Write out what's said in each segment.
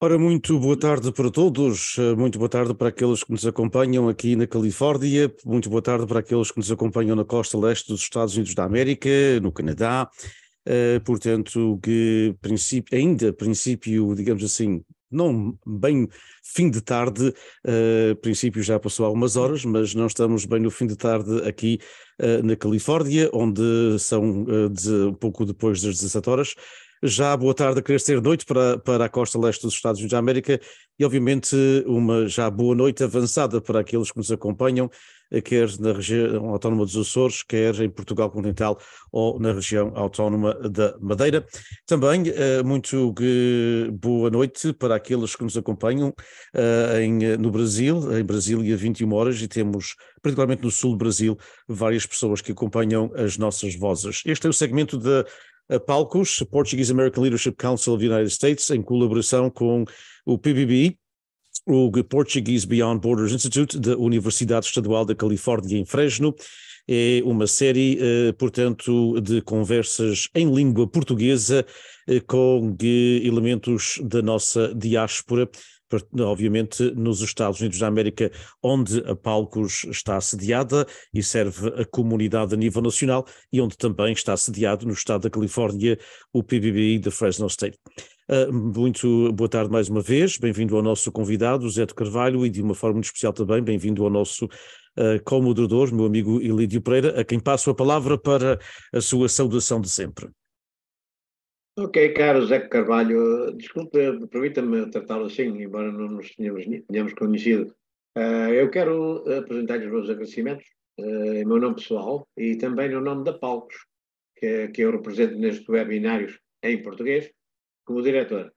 Ora, muito boa tarde para todos, eh, muito boa tarde para aqueles que nos acompanham aqui na Califórnia, muito boa tarde para aqueles que nos acompanham na costa leste dos Estados Unidos da América, no Canadá, uh, portanto, que princípio, ainda princípio, digamos assim, não bem fim de tarde, uh, princípio já passou algumas horas, mas não estamos bem no fim de tarde aqui uh, na Califórnia, onde são uh, eh, de, um pouco depois das 17 horas. Já boa tarde, a querer ser noite para, para a costa leste dos Estados Unidos da América e, obviamente, uma já boa noite avançada para aqueles que nos acompanham quer na região autónoma dos Açores, quer em Portugal continental ou na região autónoma da Madeira. Também eh, muito boa noite para aqueles que nos acompanham eh, em, eh, no Brasil, em Brasília, 21 horas, e temos, particularmente no sul do Brasil, várias pessoas que acompanham as nossas vozes. Este é o segmento da Palcos, Portuguese American Leadership Council of the United States, em colaboração com o PBB, o Portuguese Beyond Borders Institute da Universidade Estadual da Califórnia em Fresno. É uma série, eh, portanto, de conversas em língua portuguesa eh, com eh, elementos da nossa diáspora obviamente nos Estados Unidos da América, onde a Palcos está assediada e serve a comunidade a nível nacional e onde também está assediado no estado da Califórnia o PBBI da Fresno State. Ah, muito boa tarde mais uma vez, bem-vindo ao nosso convidado, Zé de Carvalho, e de uma forma muito especial também, bem-vindo ao nosso uh, co-moderador, meu amigo Ilídio Pereira, a quem passo a palavra para a sua saudação de sempre. Ok, caro Zé Carvalho, desculpe, permita-me tratá-lo assim, embora não nos tenhamos, tenhamos conhecido. Uh, eu quero ah, apresentar-lhe os meus agradecimentos uh, em meu nome pessoal e também no nome da Palcos, que, que eu represento neste webinários em português, como diretor.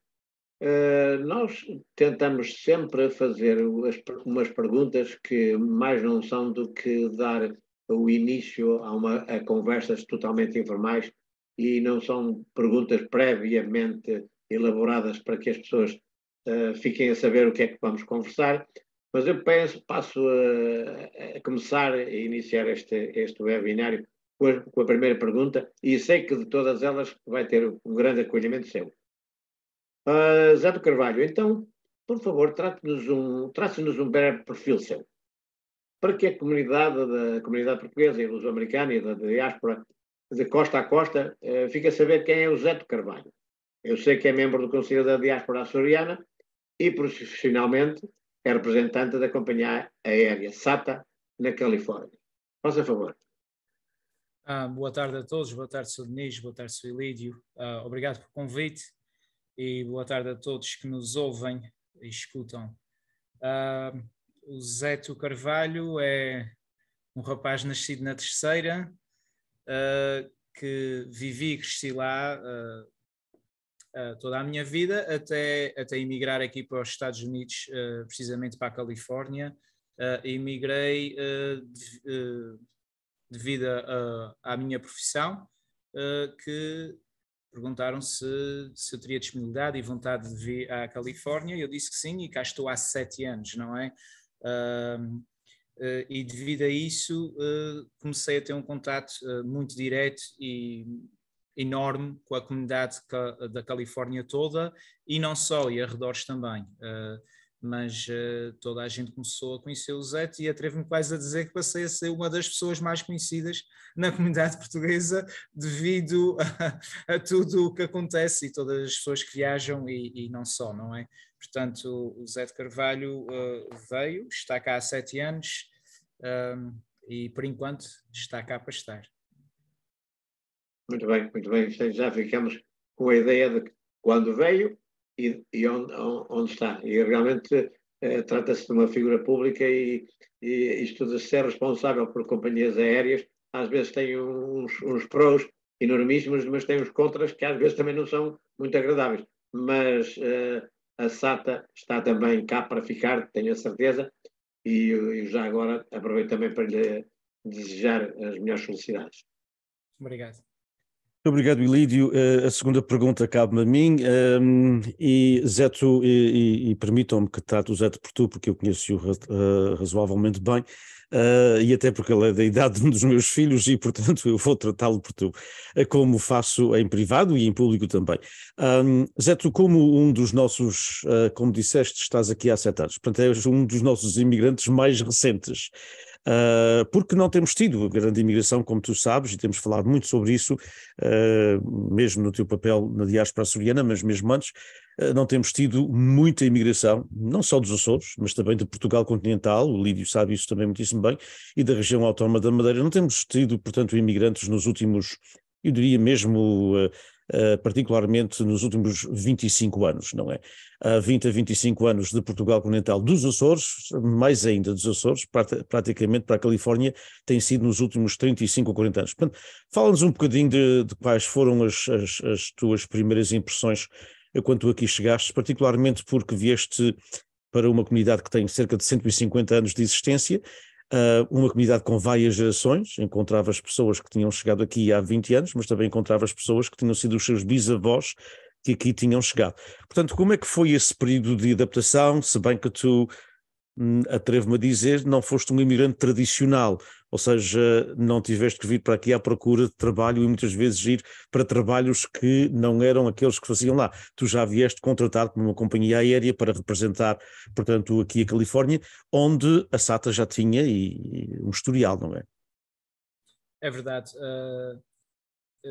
Uh, nós tentamos sempre fazer umas, umas perguntas que mais não são do que dar o início a, uma, a conversas totalmente informais e não são perguntas previamente elaboradas para que as pessoas uh, fiquem a saber o que é que vamos conversar, mas eu penso, passo a, a começar a iniciar este, este webinário com a, com a, primeira pergunta, e sei que de todas elas vai ter um grande acolhimento seu. Uh, Zé do Carvalho, então, por favor, trace-nos um, trace um breve perfil seu. Para que a comunidade da comunidade portuguesa e luso-americana e da diáspora de costa a costa, eh, fica a saber quem é o Zé de Carvalho. Eu sei que é membro do Conselho da Diáspora Açoriana e profissionalmente é representante da companhia aérea SATA na Califórnia. Faça favor. Ah, boa tarde a todos, boa tarde, Sr. Denis, boa tarde, Sr. Ilídio. Ah, obrigado pelo convite e boa tarde a todos que nos ouvem e escutam. Ah, o Zeto Carvalho é um rapaz nascido na Terceira, ah, que vivi e cresci lá ah, ah, toda a minha vida, até, até emigrar aqui para os Estados Unidos, precisamente para a Califórnia. emigrei de, devido a, à minha profissão, que perguntaram se, se eu teria disponibilidade e vontade de vir à Califórnia. Eu disse que sim, e cá estou há sete anos, não é? Eh, e devido a isso eh, comecei a ter um contato eh, muito direto e enorme com a comunidade da Califórnia toda e não só, e arredores também. mas toda a gente começou a conhecer o Zete e atrevo-me quase a dizer que passei a ser uma das pessoas mais conhecidas na comunidade portuguesa devido a, a tudo o que acontece e todas as pessoas que viajam e, e não só, não é? Portanto, o Zé de Carvalho eh, veio, está cá há sete anos ehm, e, por enquanto, está cá para estar. Muito bem, muito bem. Já ficamos com a ideia de quando veio e, e onde, onde, está. E realmente eh, trata-se de uma figura pública e, e isto de ser é responsável por companhias aéreas às vezes tem uns, uns prós enormíssimos, mas tem uns contras que às vezes também não são muito agradáveis. Mas eh, a SATA está também cá para ficar, tenho a certeza, e eu já agora aproveito também para lhe desejar as melhores felicidades. Obrigado. Obrigado, Ilídio. Eh, a segunda pergunta cabe-me a mim. Um, ehm, e Zé, tu, e, e, e permitam-me que trate o Zé por tu, porque eu conheço-o eh, razoavelmente bem, uh, e até porque ele é da idade de um dos meus filhos, e portanto eu vou tratá-lo por tu, como faço em privado e em público também. Um, Zé, tu, como um dos nossos, uh, como disseste, estás aqui há sete anos, portanto és um dos nossos imigrantes mais recentes uh, porque não temos tido grande imigração, como tu sabes, e temos falado muito sobre isso, uh, mesmo no teu papel na diáspora açoriana, mas mesmo antes, uh, não temos tido muita imigração, não só dos Açores, mas também de Portugal continental, o Lídio sabe isso também muitíssimo bem, e da região autónoma da Madeira. Não temos tido, portanto, imigrantes nos últimos eu diria mesmo eh, particularmente nos últimos 25 anos, não é? Há 20 a 25 anos de Portugal continental, dos Açores, mais ainda dos Açores, praticamente para a Califórnia, tem sido nos últimos 35 ou 40 anos. Portanto, fala-nos um bocadinho de, de quais foram as, as, as tuas primeiras impressões quando tu aqui chegaste, particularmente porque vieste para uma comunidade que tem cerca de 150 anos de existência, ah, uma comunidade com várias gerações, encontrava as pessoas que tinham chegado aqui há 20 anos, mas também encontrava as pessoas que tinham sido os seus bisavós que aqui tinham chegado. Portanto, como é que foi esse período de adaptação, se bem que tu Hum, atrevo-me a dizer, não foste um imigrante tradicional, ou seja, não tiveste que vir para aqui à procura de trabalho e muitas vezes ir para trabalhos que não eram aqueles que faziam lá. Tu já vieste contratado por uma companhia aérea para representar, portanto, aqui a Califórnia, onde a SATA já tinha e, e um historial, não é? É verdade. Uh eh,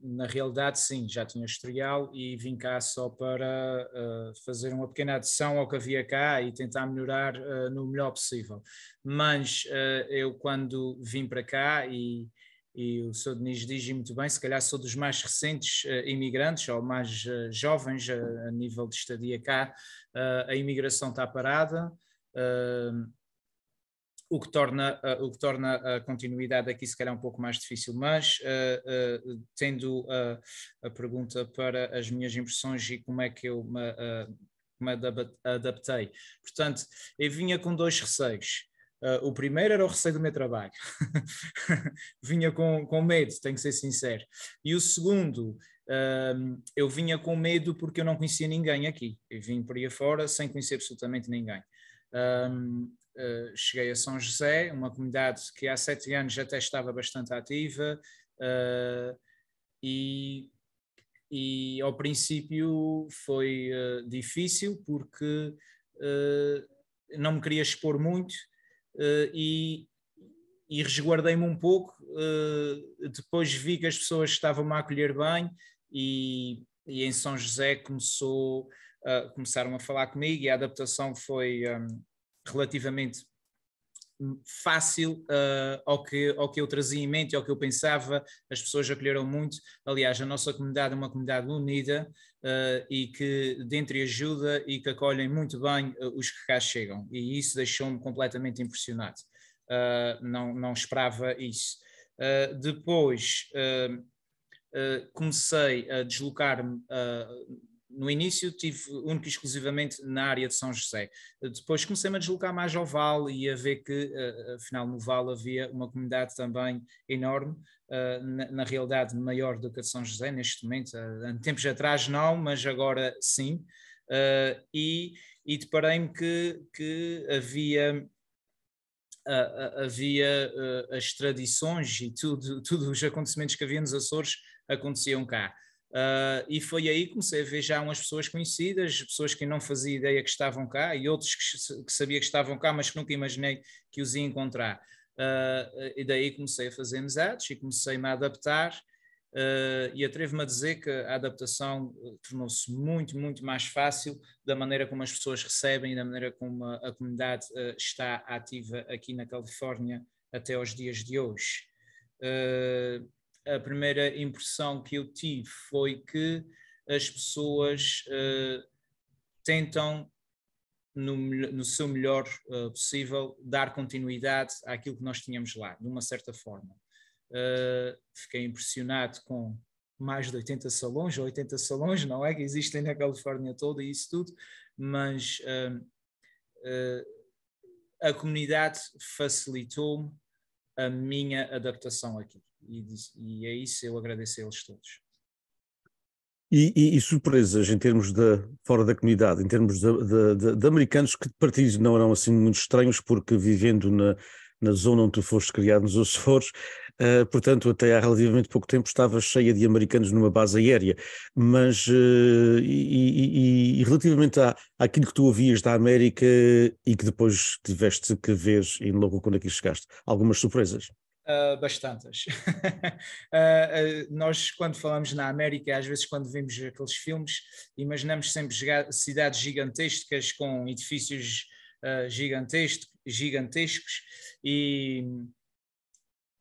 na realidade, sim, já tinha historial e vim cá só para eh, fazer uma pequena adição ao que havia cá e tentar melhorar eh, no melhor possível. Mas eu, quando vim para cá, e, e o Sr. Denis diz muito bem, se calhar sou dos mais recentes imigrantes ou mais jovens a, nível de estadia cá, a imigração está parada. Uh, o que torna, o que torna a continuidade aqui se calhar um pouco mais difícil, mas uh, uh, tendo uh, a pergunta para as minhas impressões e como é que eu me, me adaptei. Portanto, eu vinha com dois receios. o primeiro era o receio do meu trabalho. vinha com, com medo, tenho que ser sincero. E o segundo ehm, eu vinha com medo porque eu não conhecia ninguém aqui. Eu vim por aí fora sem conhecer absolutamente ninguém. Um, ehm, eh, cheguei a São José, uma comunidade que há sete anos até estava bastante ativa, eh, e, e ao princípio foi eh, difícil porque não me queria expor muito e, e resguardei-me um pouco. depois vi que as pessoas estavam-me a acolher bem e, e em São José começou, começaram a falar comigo e a adaptação foi relativamente fácil uh, ao, que, ao que eu trazia em mente, ao que eu pensava, as pessoas acolheram muito. Aliás, a nossa comunidade é uma comunidade unida uh, e que dentre ajuda e que acolhem muito bem uh, os que cá chegam. E isso deixou-me completamente impressionado. não, não esperava isso. depois comecei a deslocar-me no início tive único e exclusivamente na área de São José. Depois comecei-me a deslocar mais ao Vale e a ver que, eh, eh, afinal, no Vale havia uma comunidade também enorme, eh, na, na realidade maior do que a de São José neste momento. Há tempos atrás não, mas agora sim. E, e deparei-me que, que havia havia as tradições e tudo, tudo os acontecimentos que havia nos Açores aconteciam cá. Uh, e foi aí que comecei a ver já umas pessoas conhecidas, pessoas que não fazia ideia que estavam cá e outros que, que sabia que estavam cá, mas que nunca imaginei que os ia encontrar. Uh, e daí comecei a fazer amizades e comecei-me a adaptar. Uh, e atrevo-me a dizer que a adaptação tornou-se muito, muito mais fácil da maneira como as pessoas recebem e da maneira como a, a comunidade está ativa aqui na Califórnia até aos dias de hoje. Uh, a primeira impressão que eu tive foi que as pessoas uh, tentam, no, no, seu melhor uh, possível, dar continuidade àquilo que nós tínhamos lá, de uma certa forma. Uh, fiquei impressionado com mais de 80 salões, ou 80 salões, não é? Que existem na Califórnia toda e isso tudo, mas a comunidade facilitou-me a minha adaptação aqui e, e é isso eu agradeço a eles todos. E, e, e, surpresas em termos da fora da comunidade, em termos de, de, de, de americanos que de partido não eram assim muito estranhos, porque vivendo na, na zona onde tu foste criado, nos Açores, uh, portanto, até há relativamente pouco tempo estava cheia de americanos numa base aérea. Mas, uh, e, e, relativamente à, àquilo que tu ouvias da América e que depois tiveste que ver em logo quando aqui chegaste, algumas surpresas? Uh, bastantes. uh, uh, nós, quando falamos na América, às vezes, quando vemos aqueles filmes, imaginamos sempre cidades gigantescas com edifícios gigantescos e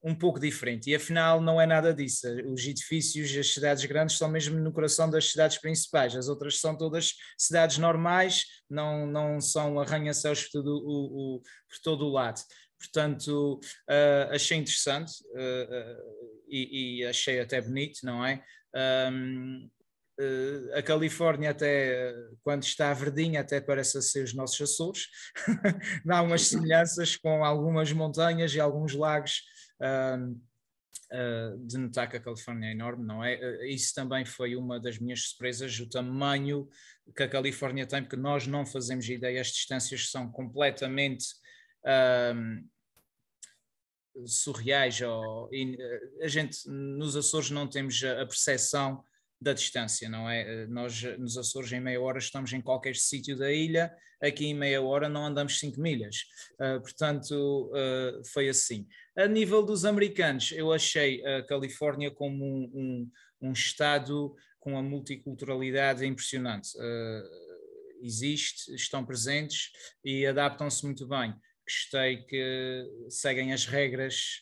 um pouco diferente. E afinal, não é nada disso. Os edifícios, as cidades grandes, estão mesmo no coração das cidades principais. As outras são todas cidades normais, não, não são arranha-céus por, o, o, por todo o lado. Portanto, uh, achei interessante uh, e, e, achei até bonito, não é? Um, Uh, a Califórnia até quando está verdinha até parece ser os nossos Açores dá umas semelhanças com algumas montanhas e alguns lagos uh, de notar que a Califórnia é enorme não é isso também foi uma das minhas surpresas o tamanho que a Califórnia tem porque nós não fazemos ideia as distâncias são completamente um, surreais. Ou, e, eh, a gente, nos Açores, não temos a percepção da distância, não é? Eh, nós, nos Açores, em meia hora estamos em qualquer sítio da ilha, aqui em meia hora não andamos 5 milhas. Uh, portanto, uh, foi assim. A nível dos americanos, eu achei a Califórnia como um, um, um estado com a multiculturalidade impressionante. Uh, existe, estão presentes e adaptam-se muito bem gostei que seguem as regras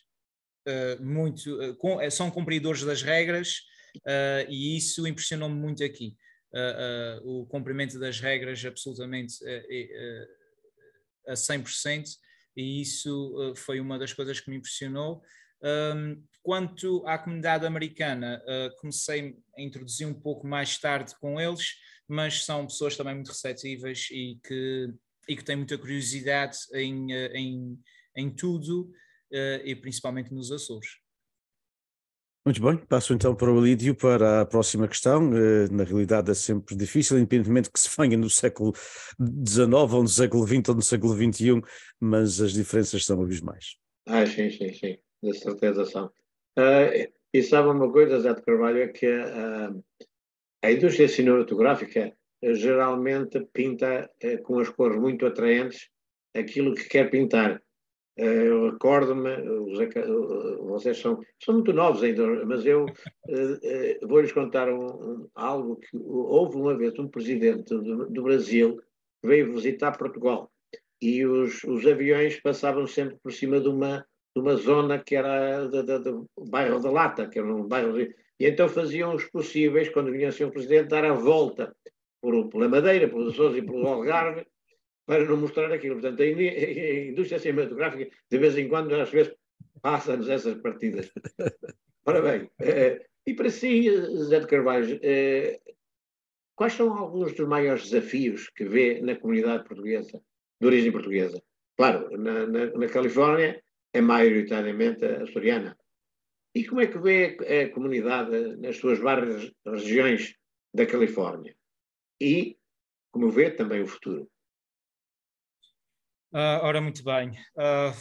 uh, muito, uh, com, eh, são cumpridores das regras e isso impressionou-me muito aqui. o cumprimento das regras absolutamente a 100% e isso foi uma das coisas que me impressionou. Um, ehm, quanto à comunidade americana, uh, comecei a introduzir um pouco mais tarde com eles, mas são pessoas também muito receptivas e que e que tem muita curiosidade em, eh, em, em tudo eh, e principalmente nos Açores. Muito bem, passo então para o Lídio para a próxima questão. Eh, na realidade é sempre difícil, independentemente que se venha no século XIX, ou no século XX, ou no século XXI, mas as diferenças são abismais. Ah, sim, sim, sim, de certeza são. Uh, e sabe uma coisa, Zé de Carvalho, é que uh, a indústria cinematográfica eh, geralmente pinta eh, com as cores muito atraentes aquilo que quer pintar. Eh, eu recordo-me, vocês são, são muito novos ainda, mas eu vou-lhes contar um, um, algo que houve uma vez um presidente do, do Brasil que veio visitar Portugal e os, os, aviões passavam sempre por cima de uma, de uma zona que era do bairro da Lata, que era um bairro. E então faziam os possíveis, quando vinha ser o presidente, dar a volta por, pela Madeira, pelos Açores e pelo Algarve, para não mostrar aquilo. Portanto, a, indústria cinematográfica, de vez em quando, às vezes, passa-nos essas partidas. Ora bem, eh, e para si, Zé de Carvalho, eh, quais são alguns dos maiores desafios que vê na comunidade portuguesa, de origem portuguesa? Claro, na, na, na Califórnia é maioritariamente açoriana. E como é que vê a comunidade nas suas várias regiões da Califórnia? e, como vê, também o futuro. Uh, ora, muito bem. Uh,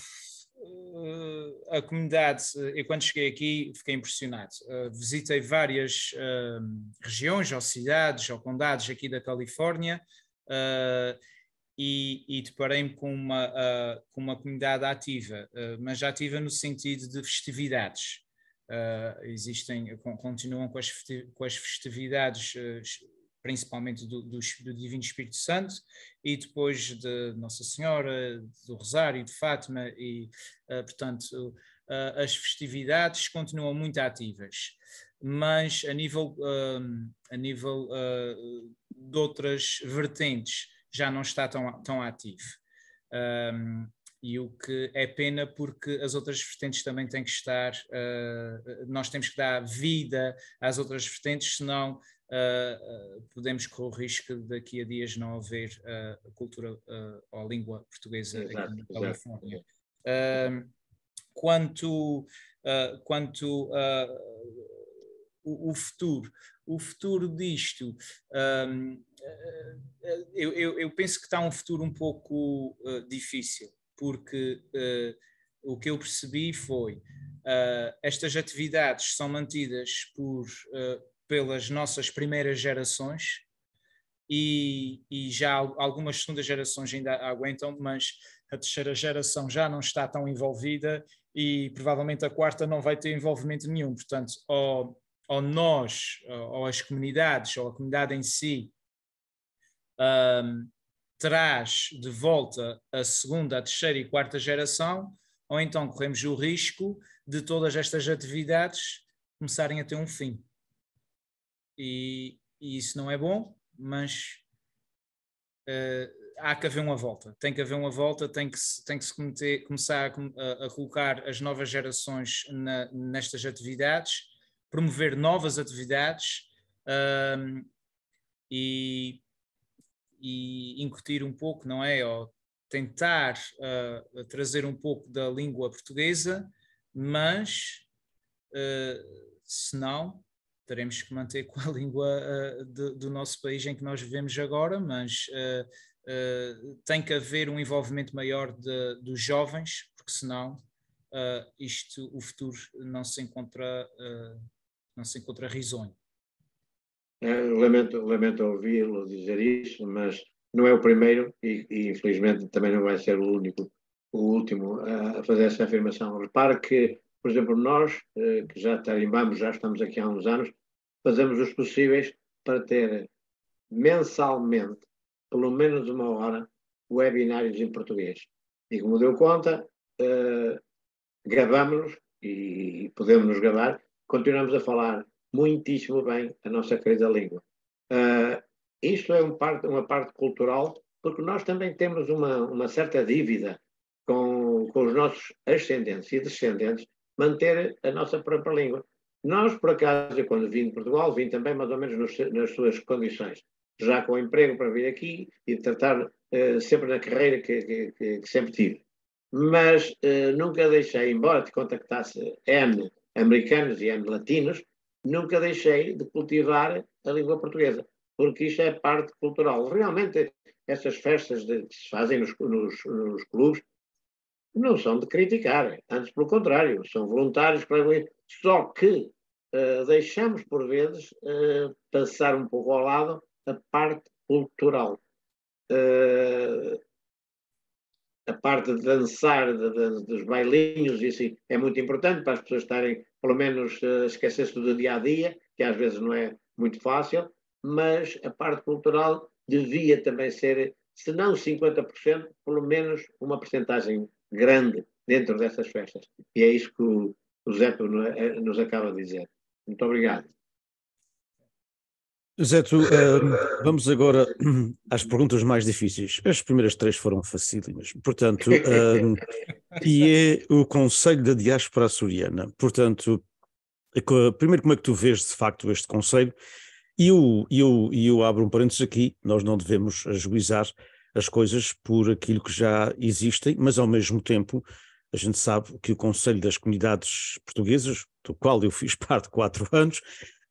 a comunidade, eu quando cheguei aqui fiquei impressionado. visitei várias regiões, ou cidades, ou condados aqui da Califórnia e, e deparei-me com uma, uh, com uma comunidade ativa, uh, mas ativa no sentido de festividades. Uh, existem, continuam com as, com as festividades principalmente do, do, do, Divino Espírito Santo, e depois de Nossa Senhora, do Rosário, de Fátima, e, eh, portanto, eh, as festividades continuam muito ativas. Mas a nível, eh, a nível de outras vertentes, já não está tão, tão ativo. Um, e o que é pena porque as outras vertentes também têm que estar, uh, nós temos que dar vida às outras vertentes, senão ah, ah, podemos correr o risco de daqui a dias não haver uh, cultura ou língua portuguesa exato, aqui na Califórnia. quanto quanto o, o futuro, o futuro disto. Um, eu, eu, eu, penso que está um futuro um pouco uh, difícil, porque uh, o que eu percebi foi uh, estas atividades são mantidas por pelas nossas primeiras gerações e, e já algumas segundas gerações ainda aguentam, mas a terceira geração já não está tão envolvida e provavelmente a quarta não vai ter envolvimento nenhum. Portanto, ou, ou nós, ou as comunidades, ou a comunidade em si, um, traz de volta a segunda, a terceira e quarta geração, ou então corremos o risco de todas estas atividades começarem a ter um fim e, e isso não é bom, mas uh, há que haver uma volta. Tem que haver uma volta, tem que se, tem que se cometer, começar a, a, colocar as novas gerações na, nestas atividades, promover novas atividades um, e, e, incutir um pouco, não é? Ou tentar uh, trazer um pouco da língua portuguesa, mas uh, se não, teremos que manter com a língua uh, de, do nosso país em que nós vivemos agora, mas uh, tem que haver um envolvimento maior de, dos jovens, porque senão isto, o futuro não se encontra, não se encontra risonho. É, lamento, lamento ouvi-lo dizer isso, mas não é o primeiro e, e infelizmente também não vai ser o único o último a fazer essa afirmação. Repare que por exemplo, nós, eh, que já tarimbamos, já estamos aqui há uns anos, fazemos os possíveis para ter mensalmente, pelo menos uma hora, webinários em português. E como deu conta, uh, gravamos-nos e podemos nos gravar, continuamos a falar muitíssimo bem a nossa querida língua. Uh, isto é um parte, uma parte cultural, porque nós também temos uma, uma certa dívida com, com os nossos ascendentes e descendentes manter a nossa própria língua. Nós, por acaso, eu quando vim de Portugal, vim também mais ou menos nos, nas suas condições, já com emprego para vir aqui e tratar uh, sempre na carreira que, que, que, que sempre tive. Mas uh, nunca deixei, embora te contactasse M americanos e M latinos, nunca deixei de cultivar a língua portuguesa, porque isso é parte cultural. Realmente, essas festas de, que se fazem nos, nos, nos clubes não são de criticar, antes pelo contrário, são voluntários para só que uh, deixamos por vezes uh, passar um pouco ao lado a parte cultural. Uh, a parte de dançar, de, de, dos bailinhos, isso assim, é muito importante para as pessoas estarem, pelo menos, uh, esquecer-se do dia a dia, que às vezes não é muito fácil, mas a parte cultural devia também ser, se não 50%, pelo menos uma percentagem grande dentro dessas festas. E é isso que o José eh, nos acaba de dizer. Muito obrigado. Zé, tu, uh, vamos agora às perguntas mais difíceis. As primeiras três foram facílimas, portanto, uh, e é o Conselho da Diáspora Açoriana. Portanto, primeiro, como é que tu vês de facto este Conselho? E eu, eu, eu abro um parênteses aqui, nós não devemos ajuizar as coisas por aquilo que já existem, mas ao mesmo tempo a gente sabe que o Conselho das Comunidades Portuguesas, do qual eu fiz parte quatro anos,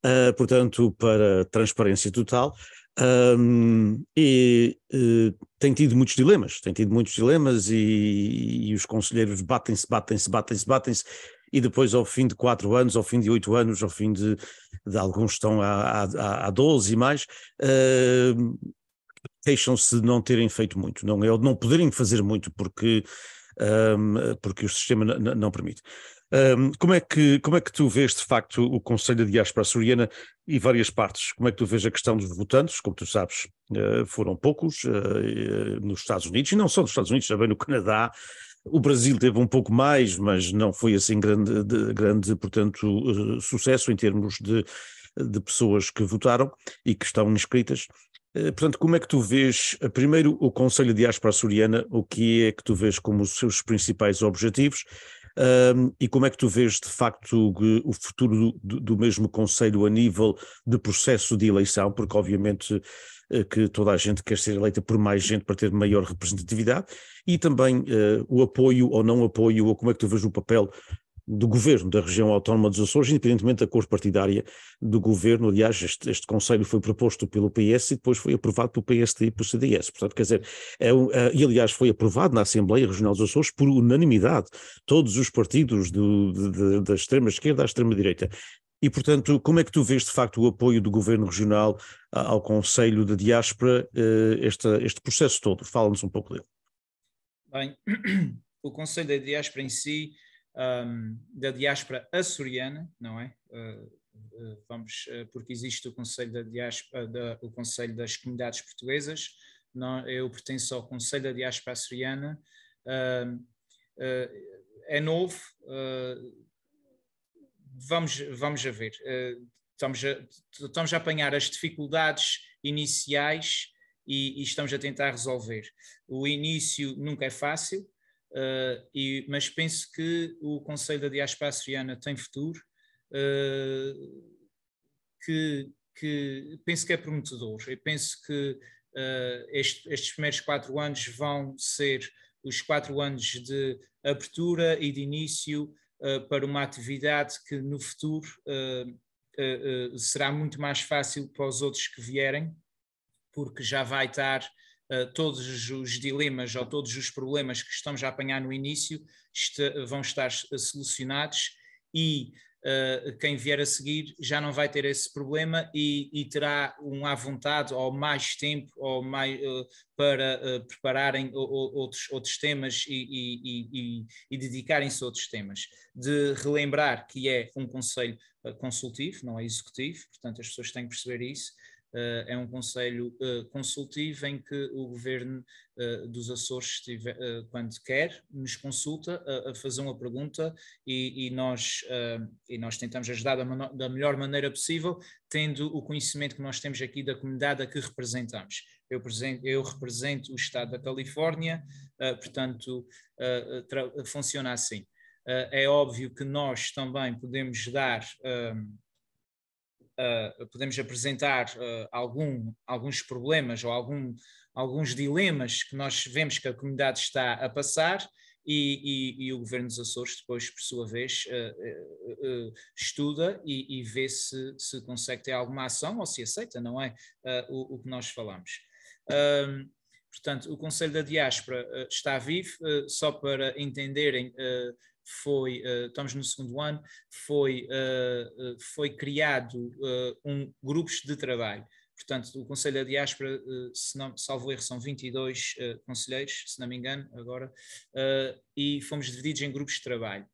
uh, portanto, para transparência total, um, e, eh, tem tido muitos dilemas, tem tido muitos dilemas e, e os conselheiros batem-se, batem-se, batem-se, batem-se, e depois ao fim de quatro anos, ao fim de oito anos, ao fim de, de alguns estão há, doze e mais, uh, queixam-se de não terem feito muito, não é? Ou de não poderem fazer muito porque, um, porque o sistema não permite. Um, como, é que, como é que tu vês, de facto, o Conselho da Diáspora Soriana e várias partes? Como é que tu vês a questão dos votantes? Como tu sabes, eh, foram poucos eh, eh, nos Estados Unidos, e não só nos Estados Unidos, também no Canadá. O Brasil teve um pouco mais, mas não foi assim grande, de, grande portanto, sucesso em termos de, de pessoas que votaram e que estão inscritas. Eh, portanto, como é que tu vês, eh, primeiro, o Conselho de Aspra Açoriana, o que é que tu vês como os seus principais objetivos um, ehm, e como é que tu vês, de facto, o futuro do, do mesmo Conselho a nível de processo de eleição, porque, obviamente, eh, que toda a gente quer ser eleita por mais gente para ter maior representatividade e também uh, o apoio ou não apoio, ou como é que tu vês o papel do governo da região autónoma dos Açores, independentemente da cor partidária do governo. Aliás, este, este conselho foi proposto pelo PS e depois foi aprovado pelo PSD e pelo CDS. Portanto, quer dizer, é, um, é, e aliás foi aprovado na Assembleia Regional dos Açores por unanimidade, todos os partidos do, de, de, da extrema esquerda à extrema direita. E, portanto, como é que tu vês, de facto, o apoio do Governo Regional ao Conselho da Diáspora, eh, este, este processo todo? Fala-nos um pouco dele. Bem, o Conselho da Diáspora em si um, da diáspora açoriana, não é? Uh, uh vamos, uh, porque existe o Conselho, da diáspora, uh, da, o Conselho das Comunidades Portuguesas, não, eu pertenço ao Conselho da Diáspora Açoriana, é novo, vamos, vamos a ver. Estamos a, estamos a apanhar as dificuldades iniciais e, e, estamos a tentar resolver. O início nunca é fácil, uh, e, mas penso que o Conselho da Diaspora Açoriana tem futuro, uh, que, que, penso que é prometedor. Eu penso que uh, eh, este, estes primeiros quatro anos vão ser os quatro anos de abertura e de início para uma atividade que no futuro será muito mais fácil para os outros que vierem, porque já vai estar todos os dilemas ou todos os problemas que estamos a apanhar no início eh, vão estar eh, solucionados e eh, quem vier a seguir já não vai ter esse problema e, e terá um à vontade ou mais tempo ou mais, para prepararem outros, outros temas e, e, e dedicarem-se a outros temas. De relembrar que é um conselho consultivo, não é executivo, portanto as pessoas têm que perceber isso, eh, é um conselho eh, consultivo em que o governo eh, dos Açores, quando quer, nos consulta a, a fazer uma pergunta e, e nós, e nós tentamos ajudar da, da melhor maneira possível, tendo o conhecimento que nós temos aqui da comunidade a que representamos. Eu, eu represento o Estado da Califórnia, portanto, funciona assim. Uh, é óbvio que nós também podemos dar uh, podemos apresentar uh, algum, alguns problemas ou algum, alguns dilemas que nós vemos que a comunidade está a passar e, e, e o governo dos Açores depois, por sua vez, uh, estuda e, e, vê se, se consegue ter alguma ação ou se aceita, não é o, o, que nós falamos. portanto, o Conselho da Diáspora está vivo, só para entenderem foi, uh, estamos no segundo ano, foi, uh, foi criado um grupos de trabalho. Portanto, o Conselho da Diáspora, se não, salvo erro, são 22 conselheiros, se não me engano, agora, e fomos divididos em grupos de trabalho.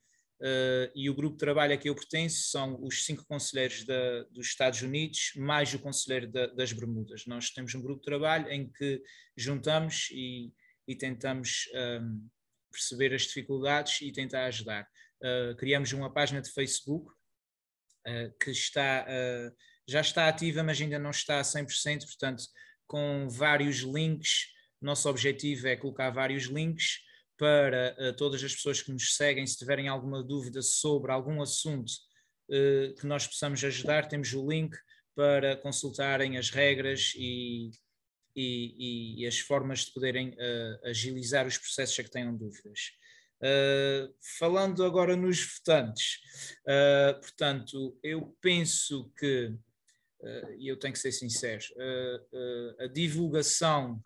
e o grupo de trabalho a que eu pertenço são os cinco conselheiros da, dos Estados Unidos, mais o conselheiro da, das Bermudas. Nós temos um grupo de trabalho em que juntamos e, e tentamos um, ehm, perceber as dificuldades e tentar ajudar. Uh, criamos uma página de Facebook uh, que está, uh, já está ativa, mas ainda não está a 100%, portanto, com vários links. Nosso objetivo é colocar vários links para todas as pessoas que nos seguem, se tiverem alguma dúvida sobre algum assunto que nós possamos ajudar, temos o link para consultarem as regras e e, e, e as formas de poderem uh, agilizar os processos a é que tenham dúvidas. Uh, falando agora nos votantes, uh, portanto, eu penso que, e eu tenho que ser sincero, a divulgação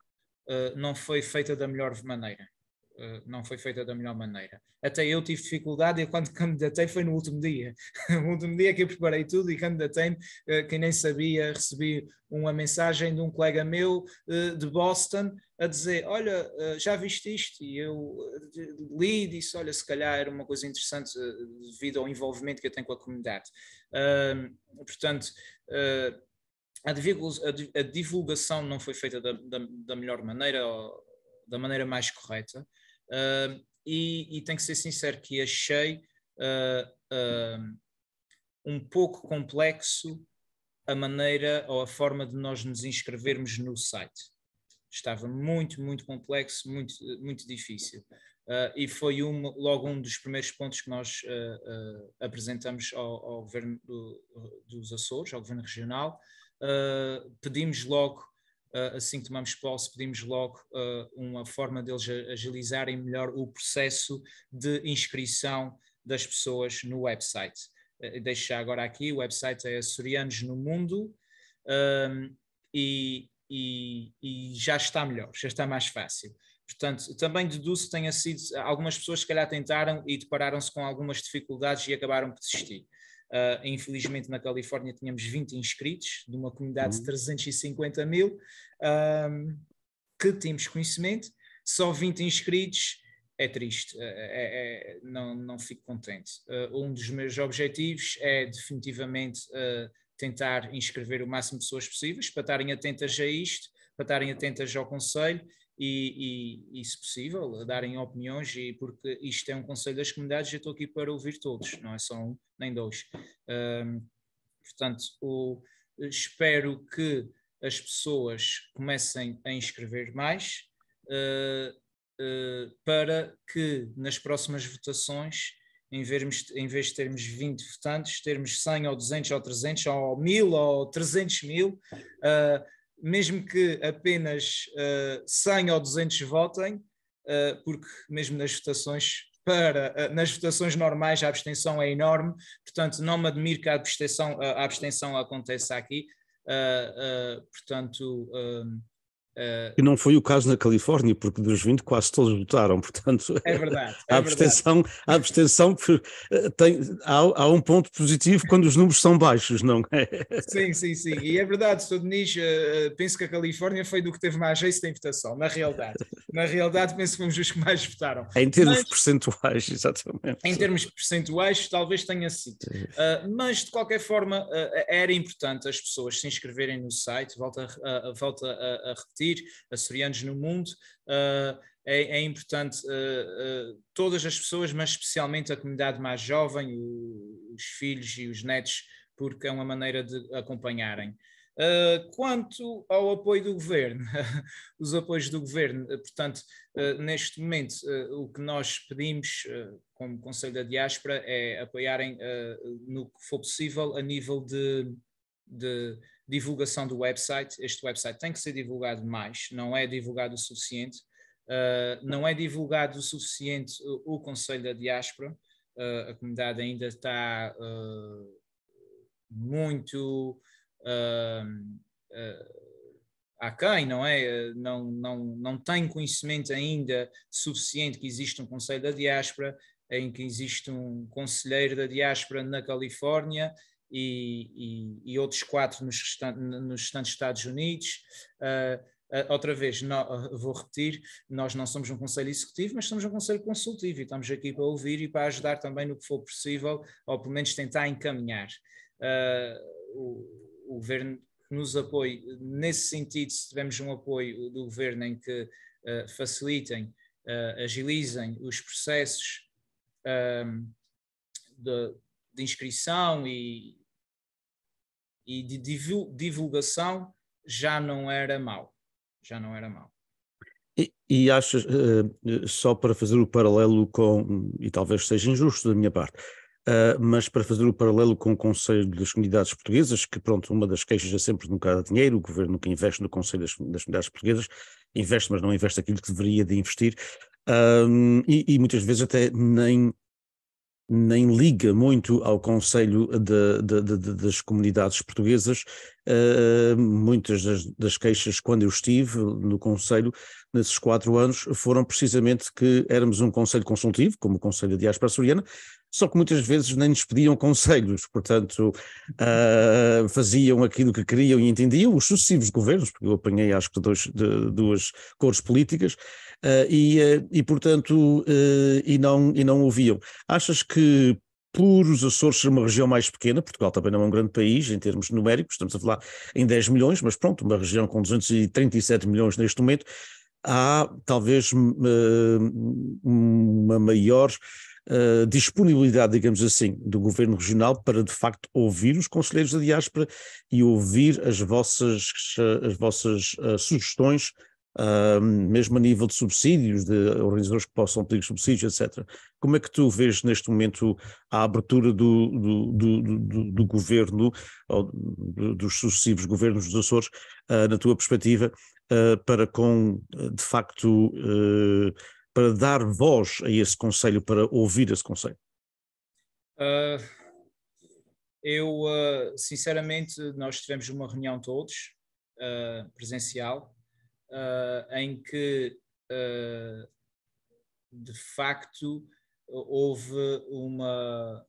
não foi feita da melhor maneira. Eh, não foi feita da melhor maneira. Até eu tive dificuldade e quando candidatei foi no último dia. no último dia que eu preparei tudo e candidatei-me, eh, quem nem sabia, recebi uma mensagem de um colega meu eh, de Boston a dizer, olha, já viste isto? E eu li e disse, olha, se calhar era uma coisa interessante devido ao envolvimento que eu tenho com a comunidade. Portanto, a divulgação não foi feita da, da, da melhor maneira, da maneira mais correta. Uh, e, e, tenho que ser sincero que achei uh, uh, um pouco complexo a maneira ou a forma de nós nos inscrevermos no site. Estava muito, muito complexo, muito, muito difícil. Ah, e foi um, logo um dos primeiros pontos que nós apresentamos ao, ao governo do, dos Açores, ao governo regional. pedimos logo ah, assim que tomamos posse, pedimos logo ah, uma forma deles agilizarem melhor o processo de inscrição das pessoas no website. Ah, deixo já agora aqui, o website é Açorianos no Mundo um, e, e, e já está melhor, já está mais fácil. Portanto, também deduzo que tenha sido, algumas pessoas se calhar tentaram e depararam-se com algumas dificuldades e acabaram por desistir. Uh, infelizmente, na Califórnia, tínhamos 20 inscritos, de uma comunidade uhum. de 350 mil, que temos conhecimento, só 20 inscritos. É triste, é, é, é, não, não fico contente. Uh, um dos meus objetivos é definitivamente uh, tentar inscrever o máximo de pessoas possíveis para estarem atentas a isto, para estarem atentas ao Conselho e, e, e, se possível, darem opiniões, e, porque isto é um conselho das comunidades eu estou aqui para ouvir todos, não é só um nem dois. Um, portanto, o, espero que as pessoas comecem a inscrever mais uh, uh, para que nas próximas votações, em, vermos, em vez de termos 20 votantes, termos 100 ou 200 ou 300 ou 1000 ou 300 mil. Uh, mesmo que apenas uh, eh, 100 ou 200 votem, uh, porque mesmo nas votações para eh, nas votações normais a abstenção é enorme, portanto não me admiro que a abstenção, a abstenção aconteça aqui. portanto, Uh, e não foi o caso na Califórnia, porque dos 20 quase todos votaram, portanto. É verdade. a é abstenção, verdade. A abstenção eh, tem, há, há, um ponto positivo quando os números são baixos, não é? Sim, sim, sim. E é verdade, Sr. Diniz, uh, eh, penso que a Califórnia foi do que teve mais jeito em votação, na realidade. Na realidade, penso que fomos os que mais votaram. Em termos mas, percentuais, exatamente. Em termos percentuais, talvez tenha sido. Uh, mas, de qualquer forma, era importante as pessoas se inscreverem no site, volta, volta a, a repetir assistir, açorianos no mundo. Uh, é, é, importante uh, uh, todas as pessoas, mas especialmente a comunidade mais jovem, o, os filhos e os netos, porque é uma maneira de acompanharem. Uh, quanto ao apoio do governo, os apoios do governo, portanto, uh, neste momento, uh, o que nós pedimos como Conselho da Diáspora é apoiarem no que for possível a nível de, de divulgação do website. Este website tem que ser divulgado mais, não é divulgado o suficiente. Uh, não é divulgado o suficiente o, o Conselho da Diáspora. Uh, a comunidade ainda está uh, muito uh, uh, aquém, não é? Não, não, não tem conhecimento ainda suficiente que existe um Conselho da Diáspora, em que existe um conselheiro da diáspora na Califórnia e, e, e outros quatro nos, restan nos restantes Estados Unidos. Uh, outra vez, não, vou repetir, nós não somos um conselho executivo, mas somos um conselho consultivo e estamos aqui para ouvir e para ajudar também no que for possível, ou pelo menos tentar encaminhar. Uh, o, o, governo nos apoia, nesse sentido, se tivermos um apoio do governo em que uh, facilitem, uh, agilizem os processos de, de, inscrição e e de divulgação já não era mau. Já não era mau. E, e achas, eh, só para fazer o paralelo com, e talvez seja injusto da minha parte, eh, mas para fazer o paralelo com o Conselho das Comunidades Portuguesas, que pronto, uma das queixas é sempre nunca há dinheiro, o governo que investe no Conselho das, das Comunidades Portuguesas investe, mas não investe aquilo que deveria de investir, um, eh, e, e, muitas vezes até nem nem liga muito ao Conselho de, de, de, das Comunidades Portuguesas. Uh, muitas das, das, queixas, quando eu estive no Conselho, nesses quatro anos, foram precisamente que éramos um Conselho consultivo, como o Conselho de Diáspora Soriana, só que muitas vezes nem nos pediam conselhos, portanto, uh, faziam aquilo que queriam e entendiam, os sucessivos governos, porque eu apanhei acho que dois, de, duas cores políticas, uh, e, uh, e portanto, e, não, e não ouviam. Achas que por os Açores ser uma região mais pequena, Portugal também não é um grande país em termos numéricos, estamos a falar em 10 milhões, mas pronto, uma região com 237 milhões neste momento, há talvez uma maior eh, disponibilidade, digamos assim, do governo regional para de facto ouvir os conselheiros da diáspora e ouvir as vossas, as vossas uh, sugestões, uh, mesmo a nível de subsídios, de organizações que possam pedir subsídios, etc. Como é que tu vês neste momento a abertura do, do, do, do, do governo, ou dos sucessivos governos dos Açores, na tua perspectiva, para com, de facto, para dar voz a esse conselho, para ouvir esse conselho? Uh, eu, uh, sinceramente, nós tivemos uma reunião todos, uh, presencial, em que, de facto, houve uma,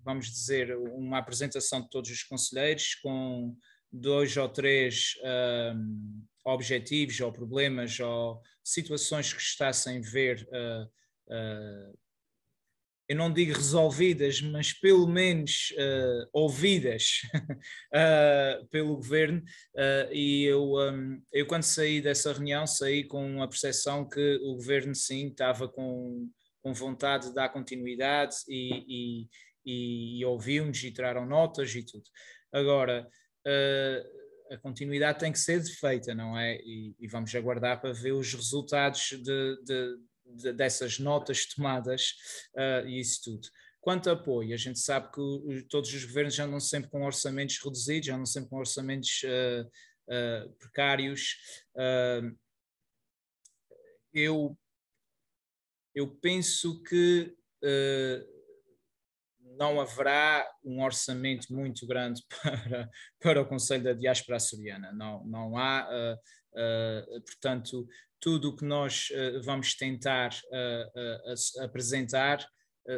vamos dizer, uma apresentação de todos os conselheiros com dois ou três um, objetivos ou problemas ou situações que está sem ver, uh, uh, eu não digo resolvidas, mas pelo menos uh, ouvidas pelo governo. e eu, um, eu, quando saí dessa reunião, saí com a percepção que o governo, sim, estava com, com vontade de dar continuidade e, e, e, ouviu-nos e tiraram notas e tudo. Agora, eh, a continuidade tem que ser feita, não é? E, e vamos aguardar para ver os resultados de, de, de, dessas notas tomadas uh, e isso tudo. Quanto apoio, a gente sabe que todos os governos já andam sempre com orçamentos reduzidos, já andam sempre com orçamentos uh, uh, precários. eu, eu penso que não haverá um orçamento muito grande para, para o Conselho da Diáspora Açoriana. Não, não há, uh, uh, portanto, tudo o que nós eh, vamos tentar apresentar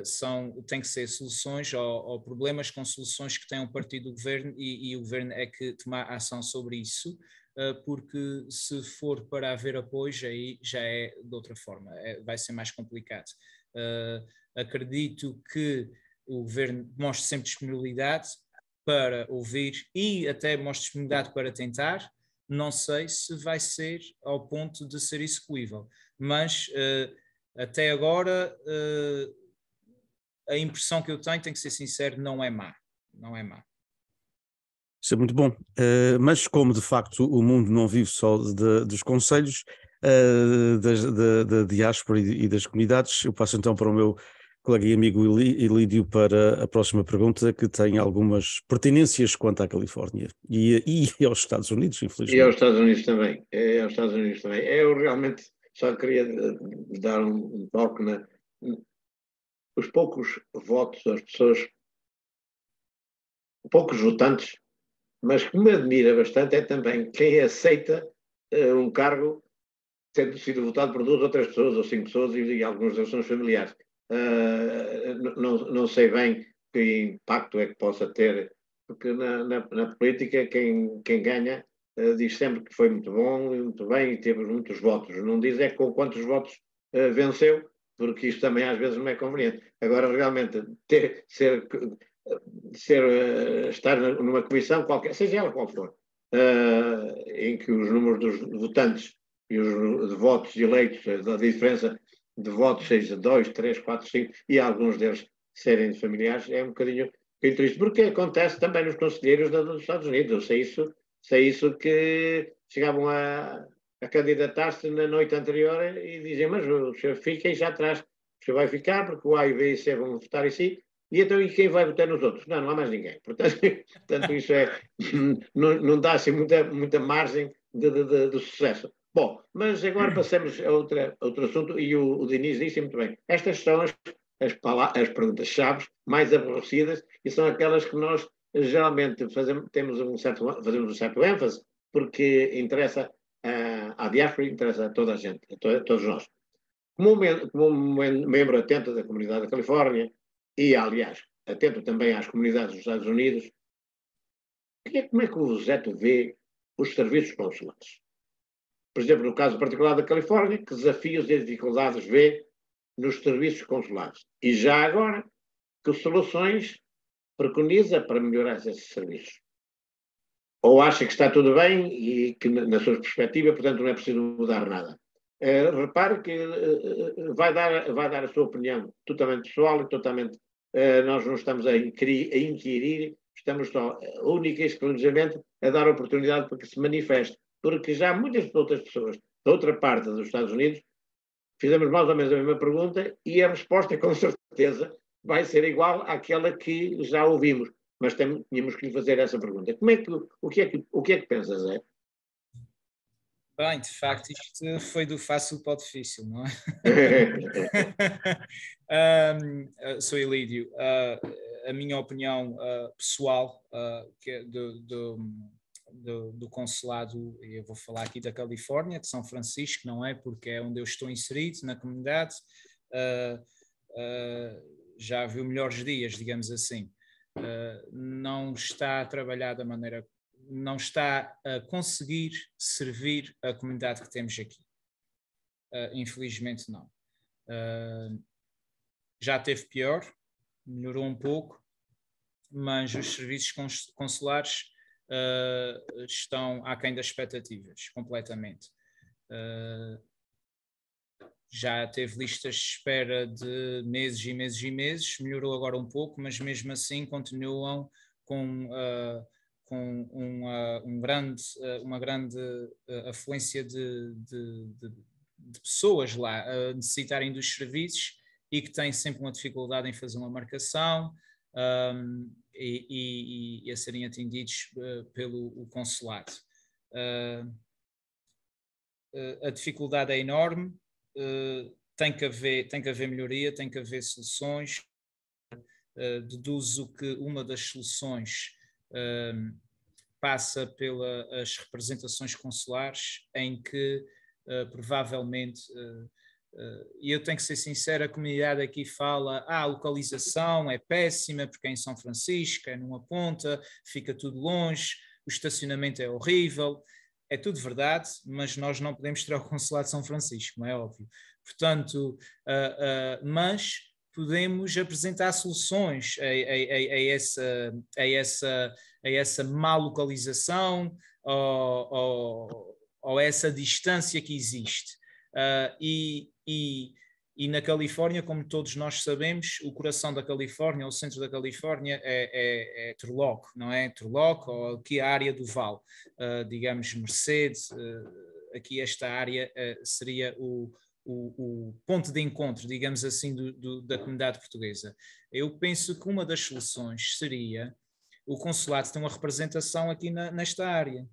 são, tem que ser soluções ou, ou, problemas com soluções que tem um partido do governo e, e o governo é que tomar ação sobre isso porque se for para haver apoio, aí já é de outra forma, é, vai ser mais complicado. Uh, acredito que o governo mostre sempre disponibilidade para ouvir e até mostre disponibilidade para tentar. Não sei se vai ser ao ponto de ser execuível, mas uh, até agora uh, a impressão que eu tenho, tenho que ser sincero, não é má. Não é má. Isso é muito bom. Uh, mas como de facto o mundo não vive só de, dos conselhos, da, da, diáspora e, das comunidades. Eu passo então para o meu colega e amigo Ilídio para a próxima pergunta, que tem algumas pertinências quanto à Califórnia e, e aos Estados Unidos, infelizmente. E aos Estados Unidos também. É aos Estados Unidos também. Eu realmente só queria eh, dar um toque na. Os poucos votos, as pessoas. poucos votantes, mas que me admira bastante é também quem aceita eh, um cargo tendo sido votado por duas ou três pessoas, ou cinco pessoas, e, e alguns deles são familiares uh, não, não sei bem que impacto é que possa ter, porque na, na, na política quem, quem ganha uh, diz sempre que foi muito bom e muito bem e teve muitos votos. Não diz é com quantos votos uh, venceu, porque isto também às vezes não é conveniente. Agora, realmente, ter, ser, ser, uh, estar numa comissão qualquer, seja ela qual for, em que os números dos votantes e os de votos eleitos, a diferença de votos, seja dois, três, quatro, cinco, e alguns deles serem de familiares, é um bocadinho, triste, porque acontece também nos conselheiros dos Estados Unidos. Eu sei isso, sei isso que chegavam a, a candidatar-se na noite anterior e diziam mas o senhor fica e já atrás, o senhor vai ficar porque o A e o B e C vão votar em si, e então e quem vai votar nos outros? Não, não há mais ninguém. Portanto, portanto isso é, não, não dá assim muita, muita margem de, de, de, de sucesso. Bom, mas agora passamos a, outra, outro assunto, e o, o Diniz disse muito bem. Estas são as, as, as perguntas-chave mais aborrecidas e são aquelas que nós geralmente fazemos, temos um certo, fazemos um certo ênfase, porque interessa uh, à diáspora, interessa a toda a gente, a, to, a todos nós. Como, como um membro atento da comunidade da Califórnia, e aliás, atento também às comunidades dos Estados Unidos, como é que o Zeto vê os serviços consulares? por exemplo, no caso particular da Califórnia, que desafios e dificuldades vê nos serviços consulares. E já agora, que soluções preconiza para melhorar esses serviços? Ou acha que está tudo bem e que, na sua perspectiva, portanto, não é preciso mudar nada? Eh, repare que eh, eh, vai, dar, vai dar a sua opinião totalmente pessoal e totalmente. nós não estamos a, inquirir, a inquirir estamos só única e exclusivamente a dar oportunidade para que se manifeste porque já muitas outras pessoas da outra parte dos Estados Unidos fizemos mais ou menos a mesma pergunta e a resposta, com certeza, vai ser igual àquela que já ouvimos. Mas tínhamos que lhe fazer essa pergunta. Como é que, o, que é que, o que é que pensas, Zé? Bem, de facto, isto foi do fácil para o difícil, não é? um, sou Elídio. Uh, ah, a minha opinião uh, pessoal uh, que é do, do do, do, consulado, eu vou falar aqui da Califórnia, de São Francisco, não é? Porque é onde eu estou inserido na comunidade, uh, uh, já viu melhores dias, digamos assim. Uh, não está a trabalhar da maneira, não está a conseguir servir a comunidade que temos aqui. infelizmente, não. já teve pior, melhorou um pouco, mas os serviços consulares uh, estão aquém das expectativas, completamente. Uh, já teve listas de espera de meses e meses e meses, melhorou agora um pouco, mas mesmo assim continuam com, uh, com uma, um grande, uma grande afluência de, de, de, de, pessoas lá a necessitarem dos serviços e que têm sempre uma dificuldade em fazer uma marcação. Um, ehm, e, e, e a serem atendidos uh, pelo consulado. Eh, eh, a dificuldade é enorme, tem, que haver, tem que haver melhoria, tem que haver soluções. deduzo que uma das soluções passa pelas representações consulares, em que provavelmente eh, e eu tenho que ser sincero, a comunidade aqui fala, ah, a localização é péssima, porque é em São Francisco, é numa ponta, fica tudo longe, o estacionamento é horrível, é tudo verdade, mas nós não podemos ter o consulado de São Francisco, não é óbvio. Portanto, uh, uh, mas podemos apresentar soluções a, a, a, essa, a, essa, a essa má localização ou, ou, ou essa distância que existe. Uh, e e, e na Califórnia, como todos nós sabemos, o coração da Califórnia, o centro da Califórnia é, é, é Turlock, não é? Turlock ou aqui a área do Val, uh, digamos Mercedes, uh, ah, aqui esta área uh, seria o, o, o, ponto de encontro, digamos assim, do, do, da comunidade portuguesa. Eu penso que uma das soluções seria o consulado ter uma representação aqui na, nesta área,